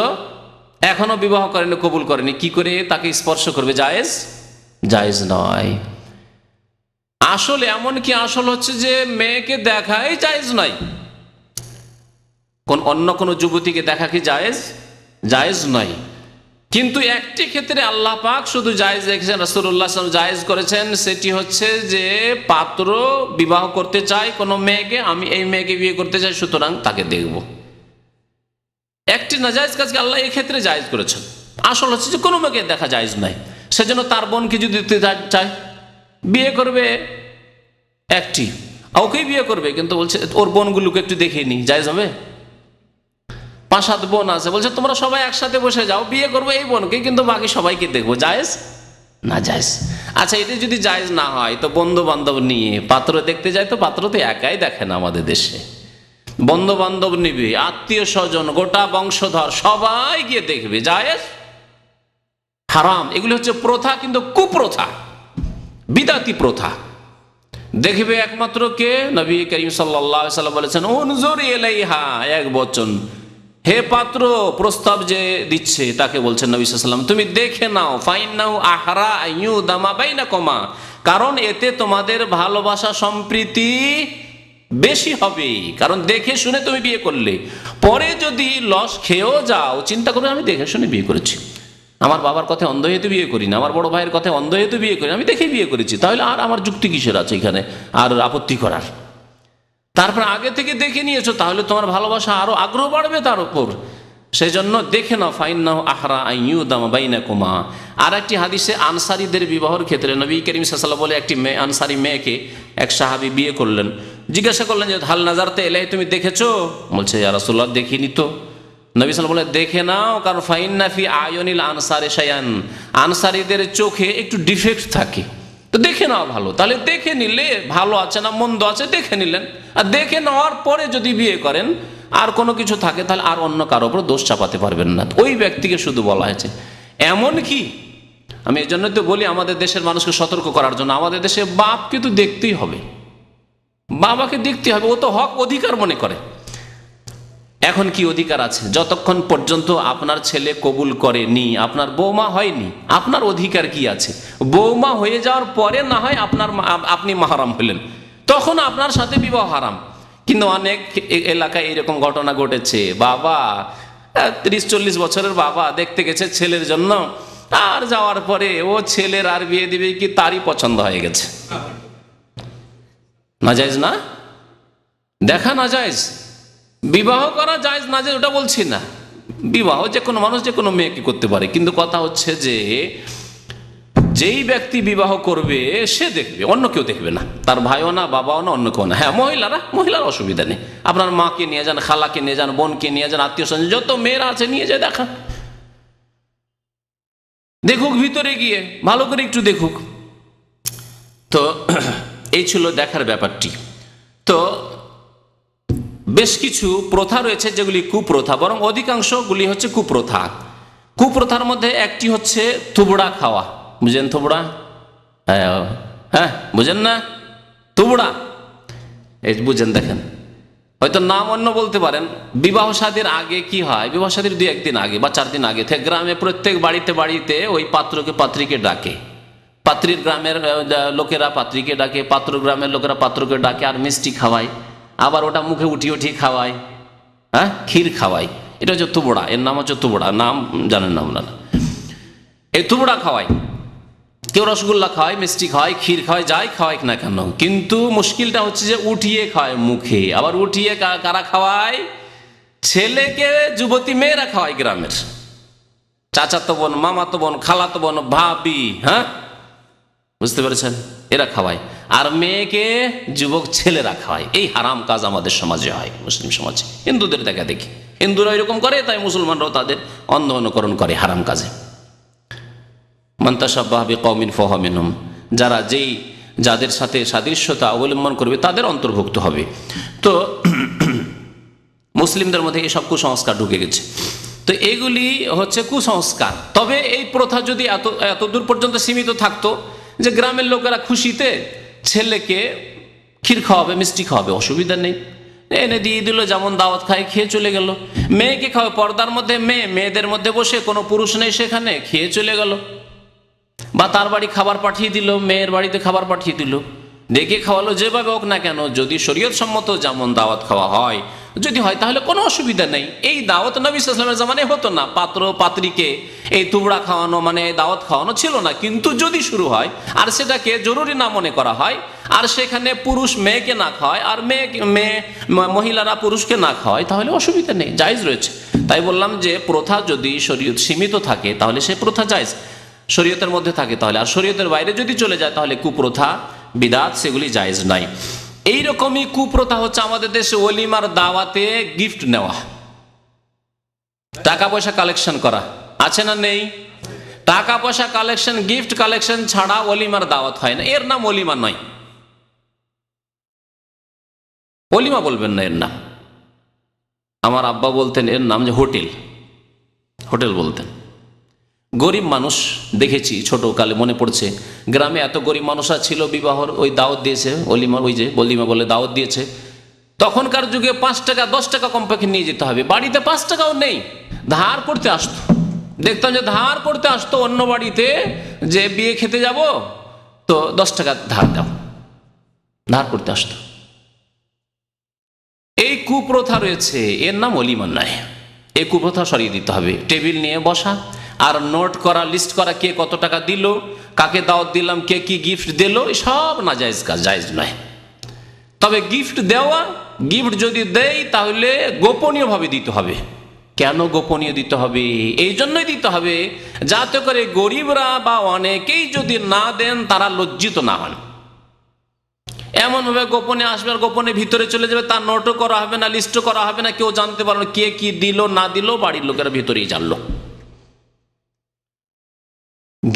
এখনো বিবাহ করেনি কবুল করেনি কি করে তাকে স্পর্শ করবে জায়েজ জায়েজ নয় আসল এমন কি আসল হচ্ছে যে মেয়েকে দেখাই জায়েজ নয় কোন অন্য কোনো যুবতীকে দেখা কি জায়েজ জায়েজ নয় কিন্তু একটি ক্ষেত্রে আল্লাহ পাক শুধু জায়েজ রেখেছেন রাসুল্লাহ জায়েজ করেছেন সেটি হচ্ছে যে পাত্র বিবাহ করতে চায় কোনো মেয়েকে আমি এই মেয়েকে বিয়ে করতে চাই সুতরাং তাকে দেখব একটি নাজায়জ কাজকে আল্লাহ এই ক্ষেত্রে জায়েজ করেছেন আসল হচ্ছে যে কোনো মেয়েকে দেখা যায়জ নাই সেজন্য তার বোনকে যদি দিতে চায় বিয়ে করবে একটি ওকেই বিয়ে করবে কিন্তু বলছে ওর বোনগুলোকে একটু দেখিয়ে নি জায়েজ হবে পাশাত বোন আছে বলছে তোমরা সবাই একসাথে বসে যাও বিয়ে করবো এই বোনকে কিন্তু বাকি সবাইকে দেখবো জায়েজ না জায়েজ আচ্ছা এটি যদি জায়েজ না হয় তো বন্ধু বান্ধব নিয়ে পাত্র দেখতে যায় তো পাত্র তো একাই দেখে না আমাদের দেশে বন্ধু বান্ধব নিবে আত্মীয় স্বজন গোটা বংশধর সবাই গিয়ে দেখবে জায়েজ হারাম এগুলি হচ্ছে প্রথা কিন্তু কুপ্রথা বিদাতি প্রথা দেখবে একমাত্র কে নবী করিম সাল্লাহ সাল্লাম বলেছেন অনুজোর এলাইহা এক বচন হে পাত্র প্রস্তাব যে দিচ্ছে তাকে বলছেন নবী সাল্লাম তুমি দেখে নাও ফাইন নাও আহারা ইউ দামা বাই না কমা কারণ এতে তোমাদের ভালোবাসা সম্প্রীতি বেশি হবে কারণ দেখে শুনে তুমি বিয়ে করলে পরে যদি লস খেয়েও যাও চিন্তা করবে আমি দেখে শুনে বিয়ে করেছি আমার বাবার কথা অন্ধ হেতু বিয়ে করি না আমার বড় ভাইয়ের কথা অন্ধ হেতু বিয়ে করি আমি দেখে বিয়ে করেছি তাহলে আর আমার যুক্তি কিসের আছে এখানে আর আপত্তি করার তারপর আগে থেকে দেখে নিয়েছো তাহলে তোমার ভালোবাসা আরও আগ্রহ বাড়বে তার উপর সেই জন্য দেখে নাও ফাইন নাও আহরা আইউদামা বাইনা কুমা আর একটি হাদিসে আনসারিদের বিবাহর ক্ষেত্রে নবী করিম সাসাল্লাহ বলে একটি মেয়ে আনসারি মেয়েকে এক সাহাবি বিয়ে করলেন জিজ্ঞাসা করলেন যে হাল নাজারতে এলাই তুমি দেখেছো বলছে ইয়ারাসুল্লাহ দেখিনি তো নবী সাল বলে দেখে নাও কারণ ফাইন নাফি আয়নিল আনসারে সায়ান আনসারিদের চোখে একটু ডিফেক্ট থাকে তো দেখে নেওয়া ভালো তাহলে দেখে নিলে ভালো আছে না মন্দ আছে দেখে নিলেন আর দেখে নেওয়ার পরে যদি বিয়ে করেন আর কোনো কিছু থাকে তাহলে আর অন্য কারো উপর দোষ চাপাতে পারবেন না ওই ব্যক্তিকে শুধু বলা হয়েছে এমন কি আমি এই জন্য তো বলি আমাদের দেশের মানুষকে সতর্ক করার জন্য আমাদের দেশে বাপ কিন্তু দেখতেই হবে বাবাকে দেখতে হবে ও তো হক অধিকার মনে করে এখন কি অধিকার আছে যতক্ষণ পর্যন্ত আপনার ছেলে কবুল করেনি আপনার বৌমা হয়নি আপনার অধিকার কি আছে বৌমা হয়ে যাওয়ার পরে না হয় আপনার আপনি মাহারাম হলেন তখন আপনার সাথে বিবাহ হারাম কিন্তু অনেক এলাকায় এরকম ঘটনা ঘটেছে বাবা তিরিশ চল্লিশ বছরের বাবা দেখতে গেছে ছেলের জন্য আর যাওয়ার পরে ও ছেলের আর বিয়ে দিবে কি তারই পছন্দ হয়ে গেছে না যাইজ না দেখা না যায় বিবাহ করা যায় না যে ওটা বলছি না বিবাহ যে কোনো মানুষ যে কোনো মেয়েকে করতে পারে কিন্তু কথা হচ্ছে যে যেই ব্যক্তি বিবাহ করবে সে দেখবে অন্য কেউ দেখবে না তার ভাইও না বাবাও না অন্য কেউ না হ্যাঁ মহিলারা মহিলার অসুবিধা নেই আপনার মাকে নিয়ে যান খালাকে নিয়ে যান বোনকে নিয়ে যান আত্মীয় স্বজন যত মেয়েরা আছে নিয়ে যায় দেখা দেখুক ভিতরে গিয়ে ভালো করে একটু দেখুক তো এই ছিল দেখার ব্যাপারটি তো বেশ কিছু প্রথা রয়েছে যেগুলি কুপ্রথা বরং অধিকাংশগুলি হচ্ছে কুপ্রথা কুপ্রথার মধ্যে একটি হচ্ছে থুবড়া খাওয়া বুঝেন থুবড়া হ্যাঁ, হ্যাঁ বুঝেন না থুবড়া এই বুঝেন দেখেন হয়তো নাম অন্য বলতে পারেন বিবাহ সাদীর আগে কি হয় বিবাহ সাদীর দুই একদিন আগে বা চার দিন আগে গ্রামে প্রত্যেক বাড়িতে বাড়িতে ওই পাত্রকে পাত্রীকে ডাকে পাত্রীর গ্রামের লোকেরা পাত্রীকে ডাকে পাত্র গ্রামের লোকেরা পাত্রকে ডাকে আর মিষ্টি খাওয়ায় আবার ওটা মুখে উঠিয়ে উঠিয়ে খাওয়ায় হ্যাঁ ক্ষীর খাওয়ায় এটা হচ্ছে তুবড়া এর নাম হচ্ছে তুবড়া নাম জানেন না আপনারা এই তুবড়া খাওয়ায় কেউ রসগোল্লা খাওয়াই মিষ্টি খাওয়ায় ক্ষীর খাওয়ায় যাই খাওয়ায় না কেন কিন্তু মুশকিলটা হচ্ছে যে উঠিয়ে খায় মুখে আবার উঠিয়ে কারা খাওয়ায় ছেলেকে যুবতী মেয়েরা খাওয়ায় গ্রামের চাচাতো বোন মামাতো বোন খালাতো বোন ভাবি হ্যাঁ বুঝতে পেরেছেন এরা খাওয়ায় আর মেয়েকে যুবক ছেলে রাখা হয় এই হারাম কাজ আমাদের সমাজে হয় মুসলিম সমাজে হিন্দুদের দেখা দেখি হিন্দুরা এরকম করে তাই মুসলমানরাও তাদের অন্ধ অনুকরণ করে হারাম কাজে মন্তাসাবাহাবি কৌমিন ফহমিনম যারা যেই যাদের সাথে সাদৃশ্যতা অবলম্বন করবে তাদের অন্তর্ভুক্ত হবে তো মুসলিমদের মধ্যে এই সব কুসংস্কার ঢুকে গেছে তো এগুলি হচ্ছে কুসংস্কার তবে এই প্রথা যদি এত এতদূর পর্যন্ত সীমিত থাকতো যে গ্রামের লোকেরা খুশিতে ছেলেকে ক্ষীর খাওয়াবে মিষ্টি খাওয়াবে অসুবিধা নেই এনে দিয়ে দিল যেমন দাওয়াত খায় খেয়ে চলে গেল মেয়েকে খাওয়াবে পর্দার মধ্যে মেয়ে মেয়েদের মধ্যে বসে কোনো পুরুষ নেই সেখানে খেয়ে চলে গেল বা তার বাড়ি খাবার পাঠিয়ে দিল মেয়ের বাড়িতে খাবার পাঠিয়ে দিল ডেকে খাওয়ালো যেভাবে হোক না কেন যদি শরীয়ত সম্মত যেমন দাওয়াত খাওয়া হয় যদি হয় তাহলে কোনো অসুবিধা নেই এই দাওয়াত নবী ইসলামের জামানে হতো না পাত্র পাত্রীকে এই তুবড়া খাওয়ানো মানে দাওয়াত খাওয়ানো ছিল না কিন্তু যদি শুরু হয় আর সেটাকে জরুরি না মনে করা হয় আর সেখানে পুরুষ মেয়েকে না খাওয়ায় আর মেয়ে মেয়ে মহিলারা পুরুষকে না খাওয়ায় তাহলে অসুবিধা নেই জায়জ রয়েছে তাই বললাম যে প্রথা যদি শরীয়ত সীমিত থাকে তাহলে সে প্রথা জায়জ শরীয়তের মধ্যে থাকে তাহলে আর শরীয়তের বাইরে যদি চলে যায় তাহলে কুপ্রথা বিদাত সেগুলি জায়জ নাই এইরকমই কুপ্রথা হচ্ছে আমাদের দেশে অলিমার দাওয়াতে গিফট নেওয়া টাকা পয়সা কালেকশন করা আছে না নেই টাকা পয়সা কালেকশন গিফট কালেকশন ছাড়া অলিমার দাওয়াত হয় না এর নাম অলিমা নয় অলিমা বলবেন না এর নাম আমার আব্বা বলতেন এর নাম যে হোটেল হোটেল বলতেন গরিব মানুষ দেখেছি ছোটোকালে মনে পড়ছে গ্রামে এত গরিব মানুষরা ছিল বিবাহর ওই দাওয়াত দিয়েছে অলিমা ওই যে বলিমা বলে দাওয়াত দিয়েছে তখনকার যুগে পাঁচ টাকা দশ টাকা কমপক্ষে নিয়ে যেতে হবে বাড়িতে পাঁচ টাকাও নেই ধার করতে আসতো দেখতাম যে ধার করতে আসতো অন্য বাড়িতে যে বিয়ে খেতে যাব তো দশ টাকা ধার দাও ধার করতে আসতো এই কুপ্রথা রয়েছে এর নাম অলিমান নয় এই কুপ্রথা সরিয়ে দিতে হবে টেবিল নিয়ে বসা আর নোট করা লিস্ট করা কে কত টাকা দিল কাকে দাওয়াত দিলাম কে কি গিফট দিল সব না জায়জ কাজ জায়জ নয় তবে গিফট দেওয়া গিফট যদি দেয় তাহলে গোপনীয়ভাবে দিতে হবে কেন গোপনীয় দিতে হবে এই জন্যই দিতে হবে যাতে করে গরিবরা বা অনেকেই যদি না দেন তারা লজ্জিত না হন এমনভাবে গোপনে আসবে আর গোপনে ভিতরে চলে যাবে তার নোটও করা হবে না লিস্টও করা হবে না কেউ জানতে পারবে কে কি দিল না দিল বাড়ির লোকেরা ভিতরেই জানলো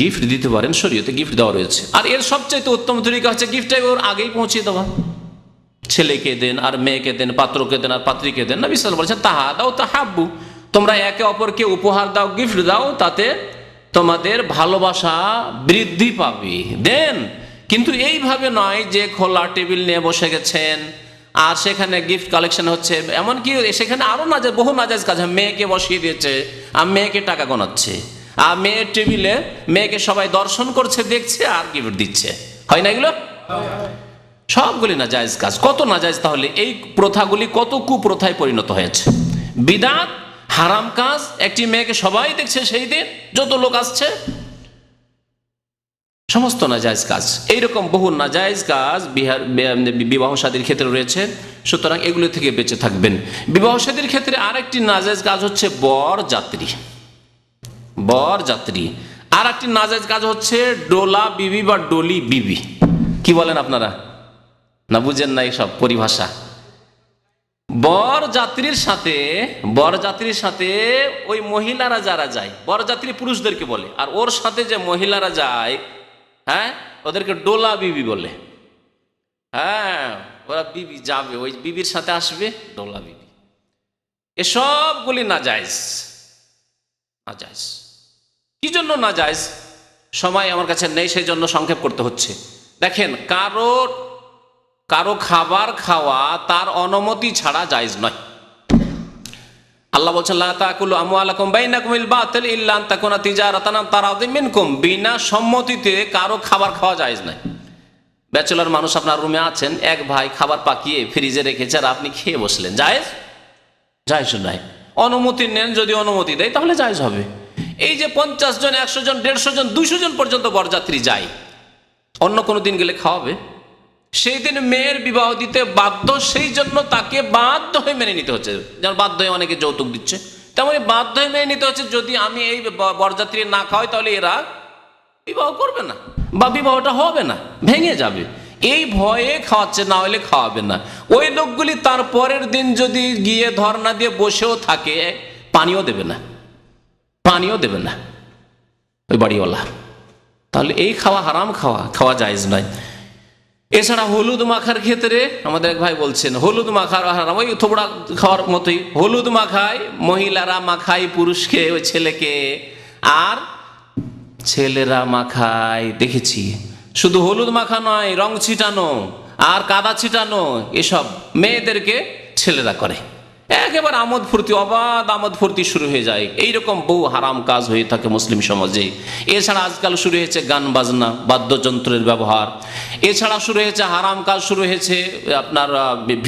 গিফট দিতে পারেন শরীয়তে গিফট দেওয়া রয়েছে আর এর সবচাইতে উত্তম তরিকা হচ্ছে গিফটটাই ওর আগেই পৌঁছে দেওয়া ছেলেকে দেন আর মেয়েকে দেন পাত্রকে দেন আর পাত্রীকে দেন না বিশাল বলছে তাহা দাও হাব্বু তোমরা একে অপরকে উপহার দাও গিফট দাও তাতে তোমাদের ভালোবাসা বৃদ্ধি পাবে দেন কিন্তু এইভাবে নয় যে খোলা টেবিল নিয়ে বসে গেছেন আর সেখানে গিফট কালেকশন হচ্ছে এমনকি সেখানে আরও নাজাজ বহু নাজাজ কাজ মেয়েকে বসিয়ে দিয়েছে আর মেয়েকে টাকা গণাচ্ছে আর মেয়ের টেবিলে মেয়েকে সবাই দর্শন করছে দেখছে আর গিফট দিচ্ছে হয় না এগুলো সবগুলি নাজায়জ কাজ কত নাজায়জ তাহলে এই প্রথাগুলি কত কুপ্রথায় পরিণত হয়েছে বিদাত হারাম কাজ একটি মেয়েকে সবাই দেখছে সেই দিন যত লোক আসছে সমস্ত নাজায়জ কাজ এইরকম বহু নাজায়জ কাজ বিহার বিবাহ সাদীর ক্ষেত্রে রয়েছে সুতরাং এগুলো থেকে বেঁচে থাকবেন বিবাহ সাদীর ক্ষেত্রে আরেকটি নাজায়জ কাজ হচ্ছে বর যাত্রী বর যাত্রী আর একটি নাজাজ কাজ হচ্ছে ডোলা বিবি বা ডলি বিবি কি বলেন আপনারা না বুঝেন না এইসব পরিভাষা বর যাত্রীর সাথে বর যাত্রীর সাথে ওই মহিলারা যারা যায় বর যাত্রী পুরুষদেরকে বলে আর ওর সাথে যে মহিলারা যায় হ্যাঁ ওদেরকে ডোলা বিবি বলে হ্যাঁ ওরা বিবি যাবে ওই বিবির সাথে আসবে ডোলা বিবি এসবগুলি না যায় না যায় কি জন্য না যায় সময় আমার কাছে নেই সেই জন্য সংক্ষেপ করতে হচ্ছে দেখেন কারো কারো খাবার খাওয়া তার অনুমতি ছাড়া যায়জ নয় আল্লাহ বলছেন বিনা সম্মতিতে কারো খাবার খাওয়া যায় নাই ব্যাচেলার মানুষ আপনার রুমে আছেন এক ভাই খাবার পাকিয়ে ফ্রিজে রেখেছে আর আপনি খেয়ে বসলেন জায়েজ জায়েজ নাই অনুমতি নেন যদি অনুমতি দেয় তাহলে জায়েজ হবে এই যে পঞ্চাশ জন একশো জন দেড়শো জন দুশো জন পর্যন্ত বরযাত্রী যায় অন্য কোনো দিন গেলে খাওয়াবে সেই দিন মেয়ের বিবাহ দিতে বাধ্য সেই জন্য তাকে বাধ্য হয়ে মেনে নিতে হচ্ছে যেমন বাধ্য হয়ে অনেকে যৌতুক দিচ্ছে তেমনই বাধ্য হয়ে মেনে নিতে হচ্ছে যদি আমি এই বরযাত্রী না খাওয়াই তাহলে এরা বিবাহ করবে না বা বিবাহটা হবে না ভেঙে যাবে এই ভয়ে খাওয়াচ্ছে না হলে খাওয়াবে না ওই লোকগুলি তার পরের দিন যদি গিয়ে ধর্না দিয়ে বসেও থাকে পানিও দেবে না পানিও দেবেন না ওই বাড়িওয়ালা তাহলে এই খাওয়া হারাম খাওয়া খাওয়া যায়জ নয় এছাড়া হলুদ মাখার ক্ষেত্রে আমাদের এক ভাই বলছেন হলুদ মাখার হারাম ওই থোবড়া খাওয়ার মতোই হলুদ মাখায় মহিলারা মাখায় পুরুষকে ওই ছেলেকে আর ছেলেরা মাখায় দেখেছি শুধু হলুদ মাখা নয় রং ছিটানো আর কাদা ছিটানো এসব মেয়েদেরকে ছেলেরা করে একেবারে আমোদ ফুর্তি অবাধ আমোদ ফুর্তি শুরু হয়ে যায় এইরকম বহু হারাম কাজ হয়ে থাকে মুসলিম সমাজে এছাড়া আজকাল শুরু হয়েছে গান বাজনা বাদ্যযন্ত্রের ব্যবহার এছাড়া শুরু হয়েছে হারাম কাজ শুরু হয়েছে আপনার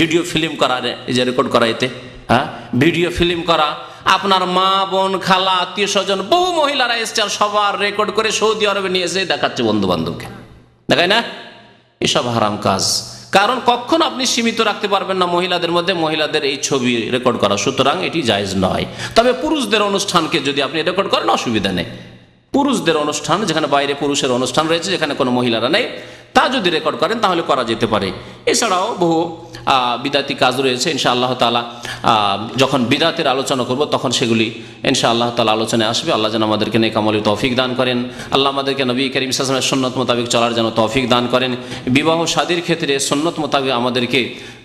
ভিডিও ফিল্ম করা যে রেকর্ড করা এতে হ্যাঁ ভিডিও ফিল্ম করা আপনার মা বোন খালা আত্মীয় স্বজন বহু মহিলারা এসছে আর সবার রেকর্ড করে সৌদি আরবে নিয়ে এসে দেখাচ্ছে বন্ধু বান্ধবকে দেখায় না এসব হারাম কাজ কারণ কখন আপনি সীমিত রাখতে পারবেন না মহিলাদের মধ্যে মহিলাদের এই ছবি রেকর্ড করা সুতরাং এটি জায়জ নয় তবে পুরুষদের অনুষ্ঠানকে যদি আপনি রেকর্ড করেন অসুবিধা নেই পুরুষদের অনুষ্ঠান যেখানে বাইরে পুরুষের অনুষ্ঠান রয়েছে যেখানে কোনো মহিলারা নেই তা যদি রেকর্ড করেন তাহলে করা যেতে পারে এছাড়াও বহু বিদাতি কাজ রয়েছে ইনশা আল্লাহ তালা যখন বিদাতের আলোচনা করব তখন সেগুলি ইনশা আল্লাহ তালা আলোচনায় আসবে আল্লাহ যেন আমাদেরকে নেকামলি তৌফিক দান করেন আল্লাহ আমাদেরকে নবী করিম ইসলামের সন্ন্যত মোতাবেক চলার যেন তৌফিক দান করেন বিবাহ শাদির ক্ষেত্রে সন্ন্যত মোতাবেক আমাদেরকে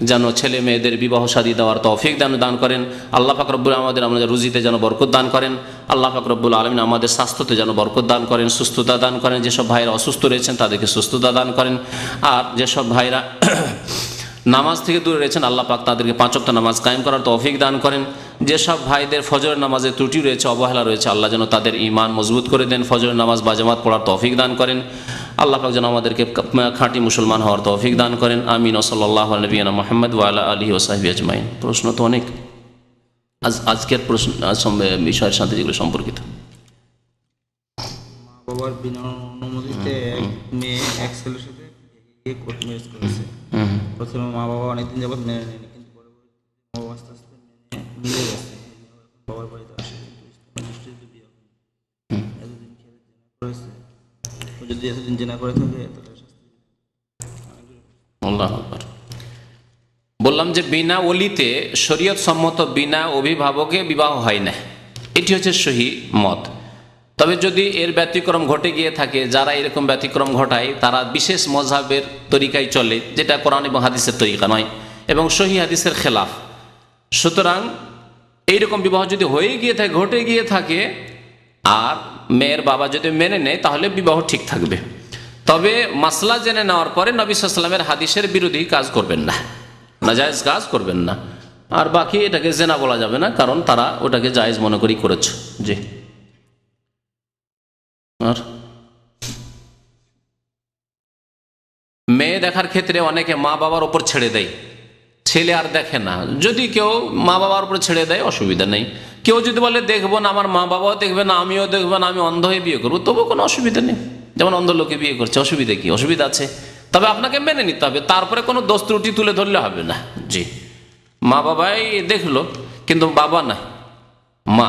যেন ছেলে মেয়েদের বিবাহ শাদী দেওয়ার তৌফিক দান দান করেন আল্লাহ ফাকরবুল আমাদের আমাদের রুজিতে যেন বরকত দান করেন আল্লাহ ফাকরবুল আলমিন আমাদের স্বাস্থ্যতে যেন বরকত দান করেন সুস্থতা দান করেন যেসব ভাইরা অসুস্থ রয়েছেন তাদেরকে সুস্থতা দান করেন আর যেসব ভাইরা নামাজ থেকে দূরে রয়েছেন আল্লাহ পাক তাদেরকে পাঁচক্ত নামাজ কায়েম করার তৌফিক দান করেন যেসব ভাইদের ফজর নামাজে ত্রুটি রয়েছে অবহেলা রয়েছে আল্লাহ যেন তাদের ইমান মজবুত করে দেন ফজর নামাজ বাজামাত পড়ার তৌফিক দান করেন আল্লাহ পাক যেন আমাদেরকে খাঁটি মুসলমান হওয়ার তৌফিক দান করেন আমিন ওসল্লাহ নবীনা মোহাম্মদ ওয়ালা আলী ওসাহি আজমাইন প্রশ্ন তো অনেক আজ আজকের প্রশ্ন বিষয়ের সাথে যেগুলো সম্পর্কিত বাবার বিনা অনুমতিতে মেয়ে এক দিয়ে কোর্ট ম্যারেজ করেছে প্রথমে মা বাবা অনেকদিন যাবৎ মেনে নেয়নি কিন্তু পরবর্তীতে মা বাবা আস্তে আস্তে মেনে মিলে গেছে বাবার বাড়িতে আসে বিয়ে এতদিন খেয়ে জেনা করেছে ও যদি এতদিন জেনা করে থাকে শাস্তি আল্লাহ বললাম যে বিনা অলিতে শরীয়ত সম্মত বিনা অভিভাবকে বিবাহ হয় না এটি হচ্ছে সহি মত তবে যদি এর ব্যতিক্রম ঘটে গিয়ে থাকে যারা এরকম ব্যতিক্রম ঘটায় তারা বিশেষ মজাবের তরিকায় চলে যেটা কোরআন এবং হাদিসের তরিকা নয় এবং সহি হাদিসের খেলাফ সুতরাং এইরকম বিবাহ যদি হয়ে গিয়ে থাকে ঘটে গিয়ে থাকে আর মেয়ের বাবা যদি মেনে নেয় তাহলে বিবাহ ঠিক থাকবে তবে মাসলা জেনে নেওয়ার পরে নবিসামের হাদিসের বিরোধী কাজ করবেন না নাজায়জ কাজ করবেন না আর বাকি এটাকে জেনা বলা যাবে না কারণ তারা ওটাকে জায়েজ মনে করি করেছ জি আর মেয়ে দেখার ক্ষেত্রে অনেকে মা বাবার ওপর ছেড়ে দেয় ছেলে আর দেখে না যদি কেউ মা বাবার উপর ছেড়ে দেয় অসুবিধা নেই কেউ যদি বলে দেখবো না আমার মা বাবাও দেখবে না আমিও দেখবো না আমি অন্ধ হয়ে বিয়ে করবো তবুও কোনো অসুবিধা নেই যেমন অন্ধ লোকে বিয়ে করছে অসুবিধা কি অসুবিধা আছে তবে আপনাকে মেনে নিতে হবে তারপরে কোনো দোষ ত্রুটি তুলে ধরলে হবে না জি মা বাবাই দেখলো কিন্তু বাবা না মা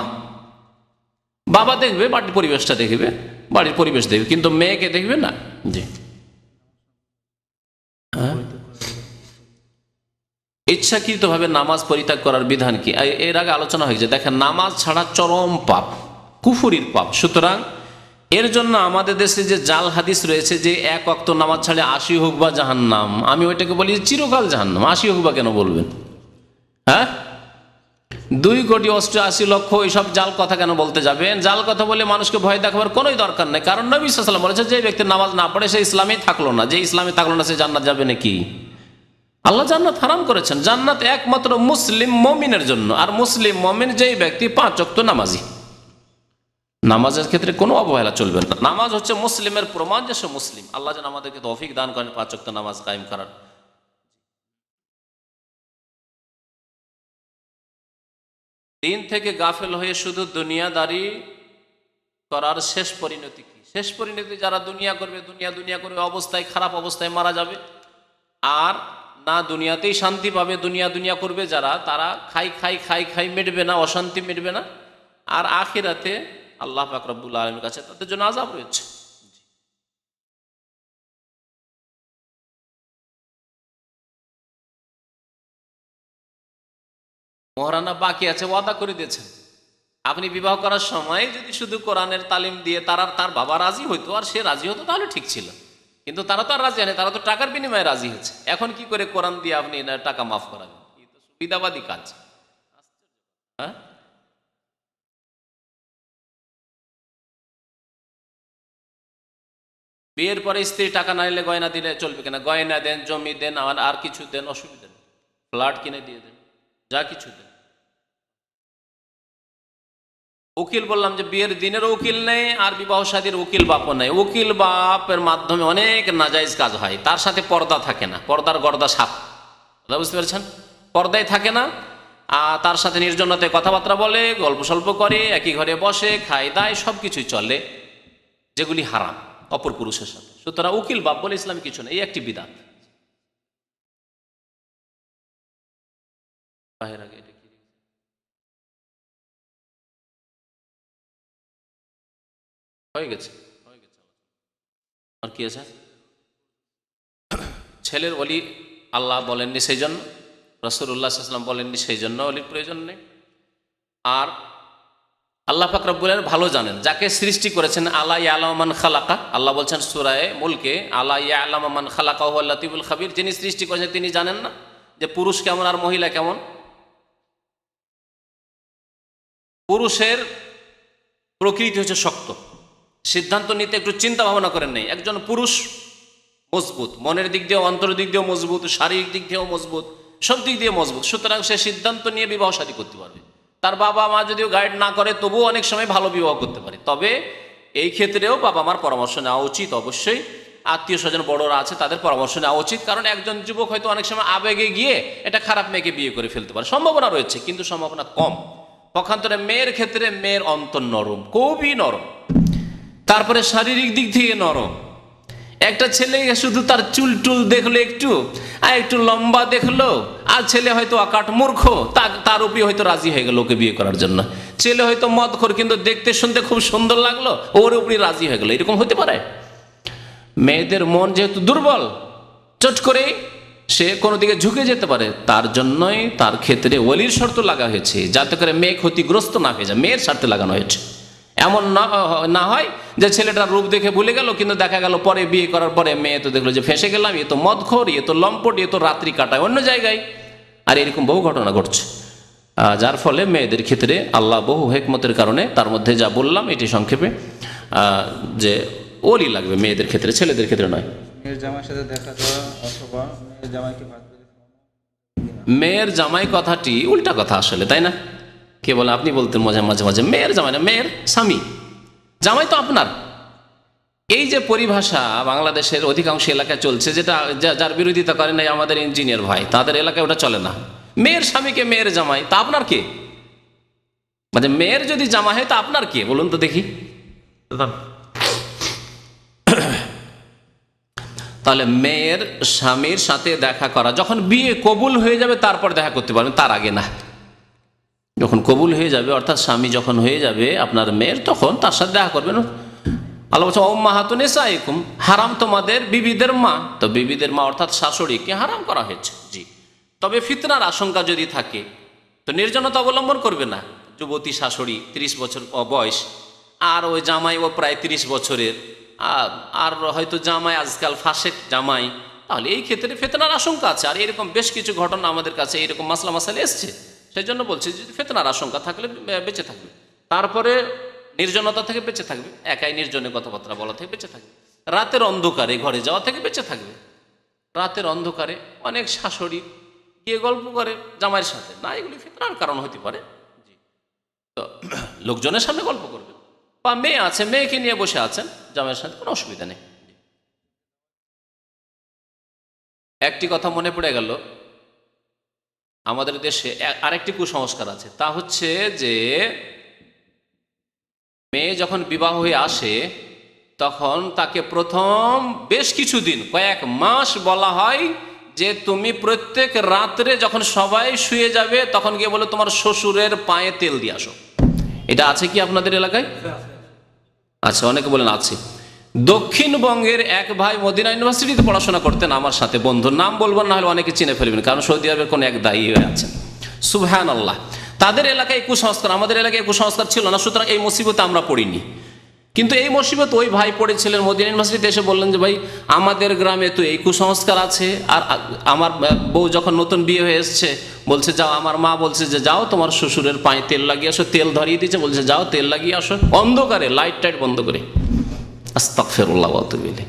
বাবা দেখবে বাড়ির পরিবেশটা দেখবে বাড়ির পরিবেশ দেখবে কিন্তু মেয়েকে দেখবে না জি হ্যাঁ? ইচ্ছাকৃতভাবে নামাজ পরিত্যাগ করার বিধান কি এর আগে আলোচনা হয়েছে দেখেন নামাজ ছাড়া চরম পাপ কুফুরির পাপ সুতরাং এর জন্য আমাদের দেশে যে জাল হাদিস রয়েছে যে এক অক্ত নামাজ ছাড়ে আশি হোক বা জাহান্নাম আমি ওইটাকে বলি চিরকাল জাহান্নাম আশি হোক বা কেন বলবেন হ্যাঁ দুই কোটি অষ্টআশি লক্ষ এইসব জাল কথা কেন বলতে যাবেন জাল কথা বলে মানুষকে ভয় দেখাবার কোনোই দরকার নেই কারণ নবী বলেছে যে ব্যক্তি নামাজ না পড়ে সে ইসলামেই থাকলো না যে ইসলামে থাকলো না সে জান্নাত যাবে নাকি আল্লাহ জান্নাত হারাম করেছেন জান্নাত একমাত্র মুসলিম মমিনের জন্য আর মুসলিম মমিন যেই ব্যক্তি পাঁচ অক্ত নামাজি নামাজের ক্ষেত্রে কোনো অবহেলা চলবে না নামাজ হচ্ছে মুসলিমের প্রমাণ যে সে মুসলিম আল্লাহ যেন আমাদেরকে তৌফিক দান করেন পাঁচ অক্ত নামাজ কায়েম করার দিন থেকে গাফেল হয়ে শুধু দুনিয়াদারি করার শেষ পরিণতি কি শেষ পরিণতি যারা দুনিয়া করবে দুনিয়া দুনিয়া করবে অবস্থায় খারাপ অবস্থায় মারা যাবে আর না দুনিয়াতেই শান্তি পাবে দুনিয়া দুনিয়া করবে যারা তারা খাই খাই খাই খাই মিটবে না অশান্তি মিটবে না আর আখিরাতে আল্লাহ ফাকরাবুল্লা আলমের কাছে তাদের জন্য আজাব রয়েছে মহারানা বাকি আছে ওয়াদা করে দিয়েছেন আপনি বিবাহ করার সময় যদি শুধু কোরআনের তালিম দিয়ে তারা তার বাবা রাজি হইতো আর সে রাজি হতো তাহলে ঠিক ছিল কিন্তু তারা তো আর রাজি হয়নি তারা তো টাকার বিনিময়ে রাজি হয়েছে এখন কি করে কোরআন দিয়ে আপনি টাকা মাফ করাবেন এই তো সুবিধাবাদী কাজ হ্যাঁ বিয়ের পরে স্ত্রী টাকা না নিলে গয়না দিলে চলবে কিনা গয়না দেন জমি দেন আর কিছু দেন অসুবিধা নেই ফ্ল্যাট কিনে দিয়ে দেন যা কিছু দেন উকিল বললাম যে বিয়ের দিনের উকিল নেই আর বিবাহ সাদীর উকিল বাপও নেই উকিল বাপের মাধ্যমে অনেক নাজাইজ কাজ হয় তার সাথে পর্দা থাকে না পর্দার গর্দা সাপ কথা বুঝতে পারছেন পর্দায় থাকে না আর তার সাথে নির্জনতায় কথাবার্তা বলে গল্প স্বল্প করে একই ঘরে বসে খায় দায় সব কিছুই চলে যেগুলি হারাম অপর পুরুষের সাথে সুতরাং উকিল বাপ বলে ইসলাম কিছু নেই এই একটি বিধান তাহের আগে হয়ে গেছে আর কি আছে ছেলের অলি আল্লাহ বলেননি সেই জন্য রসুল্লাহ আসলাম বলেননি সেই জন্য অলির প্রয়োজন নেই আর আল্লাহ ফাকরাবুলেন ভালো জানেন যাকে সৃষ্টি করেছেন আল্লাহ আলামান খালাকা আল্লাহ বলছেন সুরায় মুলকে আল্লাহ আলামান খালাকা ও আল্লাহ তিবুল খাবির যিনি সৃষ্টি করেছেন তিনি জানেন না যে পুরুষ কেমন আর মহিলা কেমন পুরুষের প্রকৃতি হচ্ছে শক্ত সিদ্ধান্ত নিতে একটু চিন্তা ভাবনা করেন নেই একজন পুরুষ মজবুত মনের দিক দিয়েও অন্তর দিক দিয়েও মজবুত শারীরিক দিক দিয়েও মজবুত সব দিক দিয়ে মজবুত সুতরাং সে সিদ্ধান্ত নিয়ে বিবাহ শাদী করতে পারবে তার বাবা মা যদিও গাইড না করে তবুও অনেক সময় ভালো বিবাহ করতে পারে তবে এই ক্ষেত্রেও বাবা মার পরামর্শ নেওয়া উচিত অবশ্যই আত্মীয় স্বজন বড়রা আছে তাদের পরামর্শ নেওয়া উচিত কারণ একজন যুবক হয়তো অনেক সময় আবেগে গিয়ে এটা খারাপ মেয়েকে বিয়ে করে ফেলতে পারে সম্ভাবনা রয়েছে কিন্তু সম্ভাবনা কম পক্ষান্তরে মেয়ের ক্ষেত্রে মেয়ের অন্তর নরম খুবই নরম তারপরে শারীরিক দিক থেকে নরম একটা ছেলে শুধু তার চুল টুল দেখলো একটু আর একটু লম্বা দেখলো আর ছেলে হয়তো আকাট মূর্খ তার উপরে হয়তো রাজি হয়ে গেল ওকে বিয়ে করার জন্য ছেলে হয়তো মদখোর কিন্তু দেখতে শুনতে খুব সুন্দর লাগলো ওর উপরে রাজি হয়ে গেল এরকম হতে পারে মেয়েদের মন যেহেতু দুর্বল চট করে সে কোনো দিকে ঝুঁকে যেতে পারে তার জন্যই তার ক্ষেত্রে ওলির শর্ত লাগা হয়েছে যাতে করে মেয়ে ক্ষতিগ্রস্ত না হয়ে যায় মেয়ের স্বার্থে লাগানো হয়েছে এমন না হয় যে ছেলেটার রূপ দেখে ভুলে গেল কিন্তু দেখা গেল পরে বিয়ে করার পরে মেয়ে তো দেখলো যে ফেসে গেলাম এ তো খোর এ তো লম্পট এ তো রাত্রি কাটায় অন্য জায়গায় আর এরকম বহু ঘটনা ঘটছে যার ফলে মেয়েদের ক্ষেত্রে আল্লাহ বহু হেকমতের কারণে তার মধ্যে যা বললাম এটি সংক্ষেপে যে ওলি লাগবে মেয়েদের ক্ষেত্রে ছেলেদের ক্ষেত্রে নয় মেয়ের জামাই কথাটি উল্টা কথা আসলে তাই না কে বলে আপনি বলতেন মাঝে মাঝে মাঝে মেয়ের জামাই না মেয়ের স্বামী জামাই তো আপনার এই যে পরিভাষা বাংলাদেশের অধিকাংশ এলাকায় চলছে যেটা যার বিরোধিতা করে নাই আমাদের ইঞ্জিনিয়ার ভাই তাদের এলাকায় ওটা চলে না মেয়ের স্বামীকে মেয়ের জামাই তা আপনার কে মানে মেয়ের যদি জামা হয় তা আপনার কে বলুন তো দেখি তাহলে মেয়ের স্বামীর সাথে দেখা করা যখন বিয়ে কবুল হয়ে যাবে তারপর দেখা করতে পারবেন তার আগে না যখন কবুল হয়ে যাবে অর্থাৎ স্বামী যখন হয়ে যাবে আপনার মেয়ের তখন তার সাথে দেখা করবেন আল্লাহ বলছে ওম মাহাতুন এসাইকুম হারাম তোমাদের বিবিদের মা তো বিবিদের মা অর্থাৎ শাশুড়িকে হারাম করা হয়েছে জি তবে ফিতনার আশঙ্কা যদি থাকে তো নির্জনতা অবলম্বন করবে না যুবতী শাশুড়ি ৩০ বছর বয়স আর ওই জামাই ও প্রায় ৩০ বছরের আর হয়তো জামাই আজকাল ফাঁসেক জামাই তাহলে এই ক্ষেত্রে ফেতনার আশঙ্কা আছে আর এরকম বেশ কিছু ঘটনা আমাদের কাছে এরকম মাসলা মাসালে এসছে সেই জন্য বলছি যদি ফেতনার আশঙ্কা থাকলে বেঁচে থাকবে তারপরে নির্জনতা থেকে বেঁচে থাকবে একাই নির্জনে কথাবার্তা বলা থেকে বেঁচে থাকবে রাতের অন্ধকারে ঘরে যাওয়া থেকে বেঁচে থাকবে রাতের অন্ধকারে অনেক শাশুড়ি গিয়ে গল্প করে জামাইয়ের সাথে না এগুলি ফেতনার কারণ হতে পারে জি তো লোকজনের সামনে গল্প করবে বা মেয়ে আছে মেয়েকে নিয়ে বসে আছেন জামাইয়ের সাথে কোনো অসুবিধা নেই একটি কথা মনে পড়ে গেল আমাদের দেশে আরেকটি কুসংস্কার আছে তা হচ্ছে যে মেয়ে যখন বিবাহ হয়ে আসে তখন তাকে প্রথম বেশ কিছুদিন কয়েক মাস বলা হয় যে তুমি প্রত্যেক রাত্রে যখন সবাই শুয়ে যাবে তখন গিয়ে বলো তোমার শ্বশুরের পায়ে তেল দিয়ে আসো এটা আছে কি আপনাদের এলাকায় আচ্ছা অনেকে বলেন আছে দক্ষিণবঙ্গের এক ভাই মদিনা ইউনিভার্সিটিতে পড়াশোনা করতেন আমার সাথে বন্ধুর নাম বলবেন না হলে অনেকে চিনে ফেলবেন কারণ সৌদি আরবের কোনো এক দায়ী হয়ে আছেন সুবহান আল্লাহ তাদের এলাকায় কুসংস্কার আমাদের এলাকায় কুসংস্কার ছিল না সুতরাং এই মুসিবতে আমরা পড়িনি কিন্তু এই মুসিবত ওই ভাই পড়েছিলেন মদিনা মসজিদে এসে বললেন যে ভাই আমাদের গ্রামে তো এই কুসংস্কার আছে আর আমার বউ যখন নতুন বিয়ে হয়ে এসছে বলছে যাও আমার মা বলছে যে যাও তোমার শ্বশুরের পায়ে তেল লাগিয়ে আসো তেল ধরিয়ে দিচ্ছে বলছে যাও তেল লাগিয়ে আসো অন্ধকারে লাইট টাইট বন্ধ করে আস্তাক ফেরুল্লাহ বলে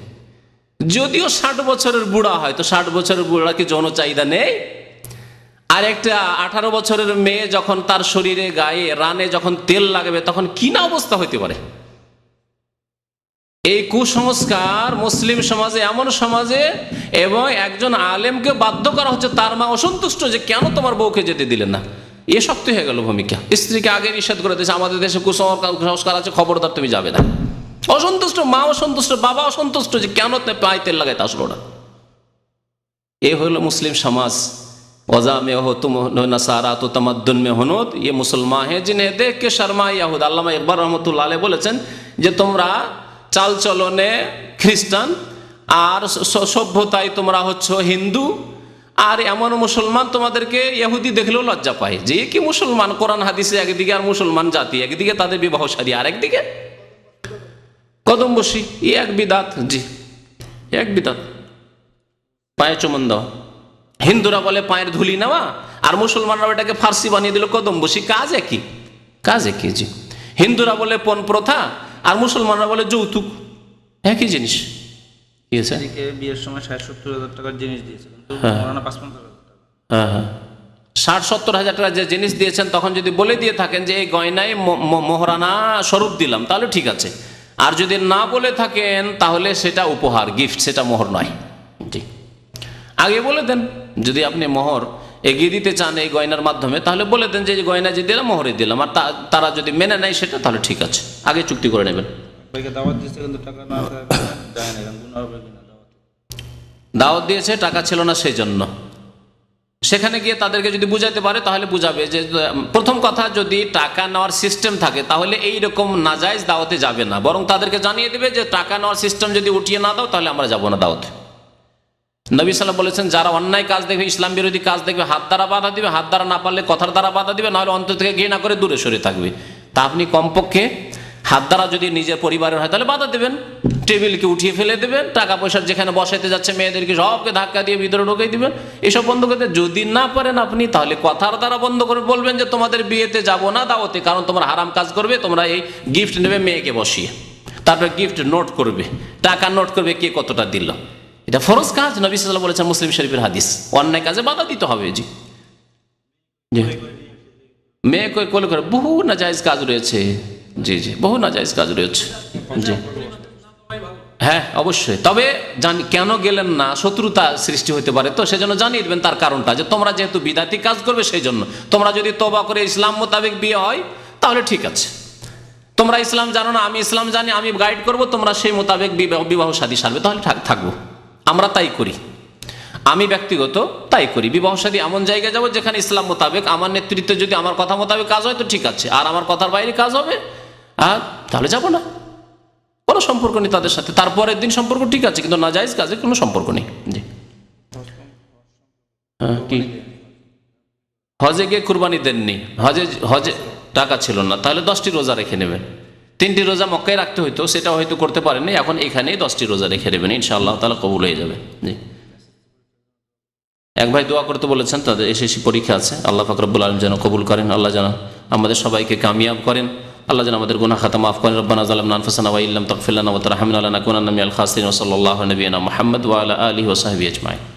যদিও ষাট বছরের বুড়া হয় তো ষাট বছরের বুড়া কি যৌন চাহিদা নেই আর একটা আঠারো বছরের মেয়ে যখন তার শরীরে গায়ে রানে যখন তেল লাগবে তখন কি না অবস্থা হইতে পারে এই কুসংস্কার মুসলিম সমাজে এমন সমাজে এবং একজন আলেমকে বাধ্য করা হচ্ছে তার মা অসন্তুষ্ট যে কেন তোমার বউকে যেতে দিলেন না এ শক্ত হয়ে গেল ভূমিকা স্ত্রীকে আগে নিষেধ করে দিয়েছে আমাদের দেশে কুসংস্কার আছে খবরদার তুমি যাবে না অসন্তুষ্ট মা অসন্তুষ্ট বাবা অসন্তুষ্ট যে কেন পায়ে তেল তা আসলো না এ হলো মুসলিম সমাজ ওজা মে হো তুম সারা তো তামাদ্দুন মে हनोत ये মুসলমান হে জিনে দেখ কে শর্মা ইয়াহুদ अल्लामा ইকবর রহমতুল্লাহ বলেছেন যে তোমরা চালচলনে খ্রিস্টান আর সভ্যতায় তোমরা হচ্ছে হিন্দু আর এমন মুসলমান তোমাদেরকে ইহুদি দেখলেও লজ্জা পায় যে কি মুসলমান কোরআন হাদিসে একদিকে আর মুসলমান জাতি একদিকে তাদের বিবাহ সারি আর একদিকে কদম বসি ই এক বিদাত জি এক বিদাত পায়ে চুমন দেওয়া হিন্দুরা বলে পায়ের ধুলি নেওয়া আর মুসলমানরা এটাকে ফার্সি বানিয়ে দিল কদম বসি কাজ একই কাজ একই জি হিন্দুরা বলে পন প্রথা মুসলমানরা বলে যৌতুক একই জিনিস ঠিক আছে বিয়ের সময় ষাট সত্তর হাজার টাকার জিনিস দিয়েছে হ্যাঁ।, হ্যাঁ হ্যাঁ ষাট সত্তর হাজার টাকা যে জিনিস দিয়েছেন তখন যদি বলে দিয়ে থাকেন যে এই গয়নায় মোহরানা স্বরূপ দিলাম তাহলে ঠিক আছে আর যদি না বলে থাকেন তাহলে সেটা উপহার গিফট সেটা মোহর নয় ঠিক আগে বলে দেন যদি আপনি মোহর এগিয়ে দিতে চান এই গয়নার মাধ্যমে তাহলে বলে দেন যে গয়না যে দিলাম মোহরে দিলাম আর তারা যদি মেনে নেয় সেটা তাহলে ঠিক আছে আগে চুক্তি করে নেবেন দাওয়াত দিয়েছে টাকা ছিল না সেই জন্য সেখানে গিয়ে তাদেরকে যদি বুঝাতে পারে তাহলে বুঝাবে যে প্রথম কথা যদি টাকা নেওয়ার সিস্টেম থাকে তাহলে এই রকম নাজায়জ দাওয়াতে যাবে না বরং তাদেরকে জানিয়ে দেবে যে টাকা নেওয়ার সিস্টেম যদি উঠিয়ে না দাও তাহলে আমরা যাব না দাওয়াতে নবী সাল্লাম বলেছেন যারা অন্যায় কাজ দেখবে ইসলাম বিরোধী কাজ দেখবে হাত দ্বারা বাধা দিবে হাত দ্বারা না পারলে কথার দ্বারা বাধা দিবে নাহলে অন্তর থেকে ঘৃণা করে দূরে সরে থাকবে তা আপনি কমপক্ষে হাত দ্বারা যদি নিজের পরিবারের হয় তাহলে বাধা দেবেন টেবিলকে উঠিয়ে ফেলে দেবেন টাকা পয়সার যেখানে বসাইতে যাচ্ছে মেয়েদেরকে সবকে ধাক্কা দিয়ে ভিতরে ঢুকিয়ে দিবেন এসব বন্ধ করতে যদি না পারেন আপনি তাহলে কথার দ্বারা বন্ধ করে বলবেন যে তোমাদের বিয়েতে যাব না দাওতে কারণ তোমার হারাম কাজ করবে তোমরা এই গিফট নেবে মেয়েকে বসিয়ে তারপর গিফট নোট করবে টাকা নোট করবে কে কতটা দিল এটা ফরজ কাজ নবী সাল্লাহ বলেছেন মুসলিম শরীফের হাদিস অন্যায় কাজে বাধা দিতে হবে জি মেয়ে কই কোলে করে বহু নাজাইজ কাজ রয়েছে জি জি বহু নাজাইজ কাজ রয়েছে জি হ্যাঁ অবশ্যই তবে জানি কেন গেলেন না শত্রুতা সৃষ্টি হতে পারে তো সেজন্য জানিয়ে দেবেন তার কারণটা যে তোমরা যেহেতু বিদাতি কাজ করবে সেই জন্য তোমরা যদি তবা করে ইসলাম মোতাবেক বিয়ে হয় তাহলে ঠিক আছে তোমরা ইসলাম জানো না আমি ইসলাম জানি আমি গাইড করব তোমরা সেই মোতাবেক বিবাহ বিবাহ সাদী সারবে তাহলে থাকবো আমরা তাই করি আমি ব্যক্তিগত তাই করি বিবাহ সাদী এমন জায়গায় যাব যেখানে ইসলাম মোতাবেক আমার নেতৃত্বে যদি আমার কথা মোতাবেক কাজ হয় তো ঠিক আছে আর আমার কথার বাইরে কাজ হবে আর হ্যাঁ? তাহলে যাব না কোনো সম্পর্ক নেই তাদের সাথে তারপরের দিন সম্পর্ক ঠিক আছে কিন্তু নাজাইজ কাজে কোনো সম্পর্ক নেই জি হ্যাঁ, কি হজে গিয়ে কুরবানি দেননি হজে হজে টাকা ছিল না তাহলে দশটি রোজা রেখে নেবেন তিনটি রোজা মক্কায় রাখতে হইতো সেটা হয়তো করতে পারেননি এখন এখানেই দশটি রোজা রেখে দেবেন ইনশাআল্লাহ তাহলে কবুল হয়ে যাবে জি এক ভাই দোয়া করতে বলেছেন তাদের এসে পরীক্ষা আছে আল্লাহ ফাকরবুল আলম যেন কবুল করেন আল্লাহ যেন আমাদের সবাইকে কামিয়াব করেন আল্লাহ যেন আমাদের গুনা খাতা মাফ করেন রব্বান জালাম নানফাসানা ওয়া তকফিল্লা তাগফির লানা আল্লাহ নাকুন লানা খাসিন মিনাল খাসিরিন ওয়া সাল্লাল্লাহু নবিয়ানা আলী ওয়া আলা আজমাইন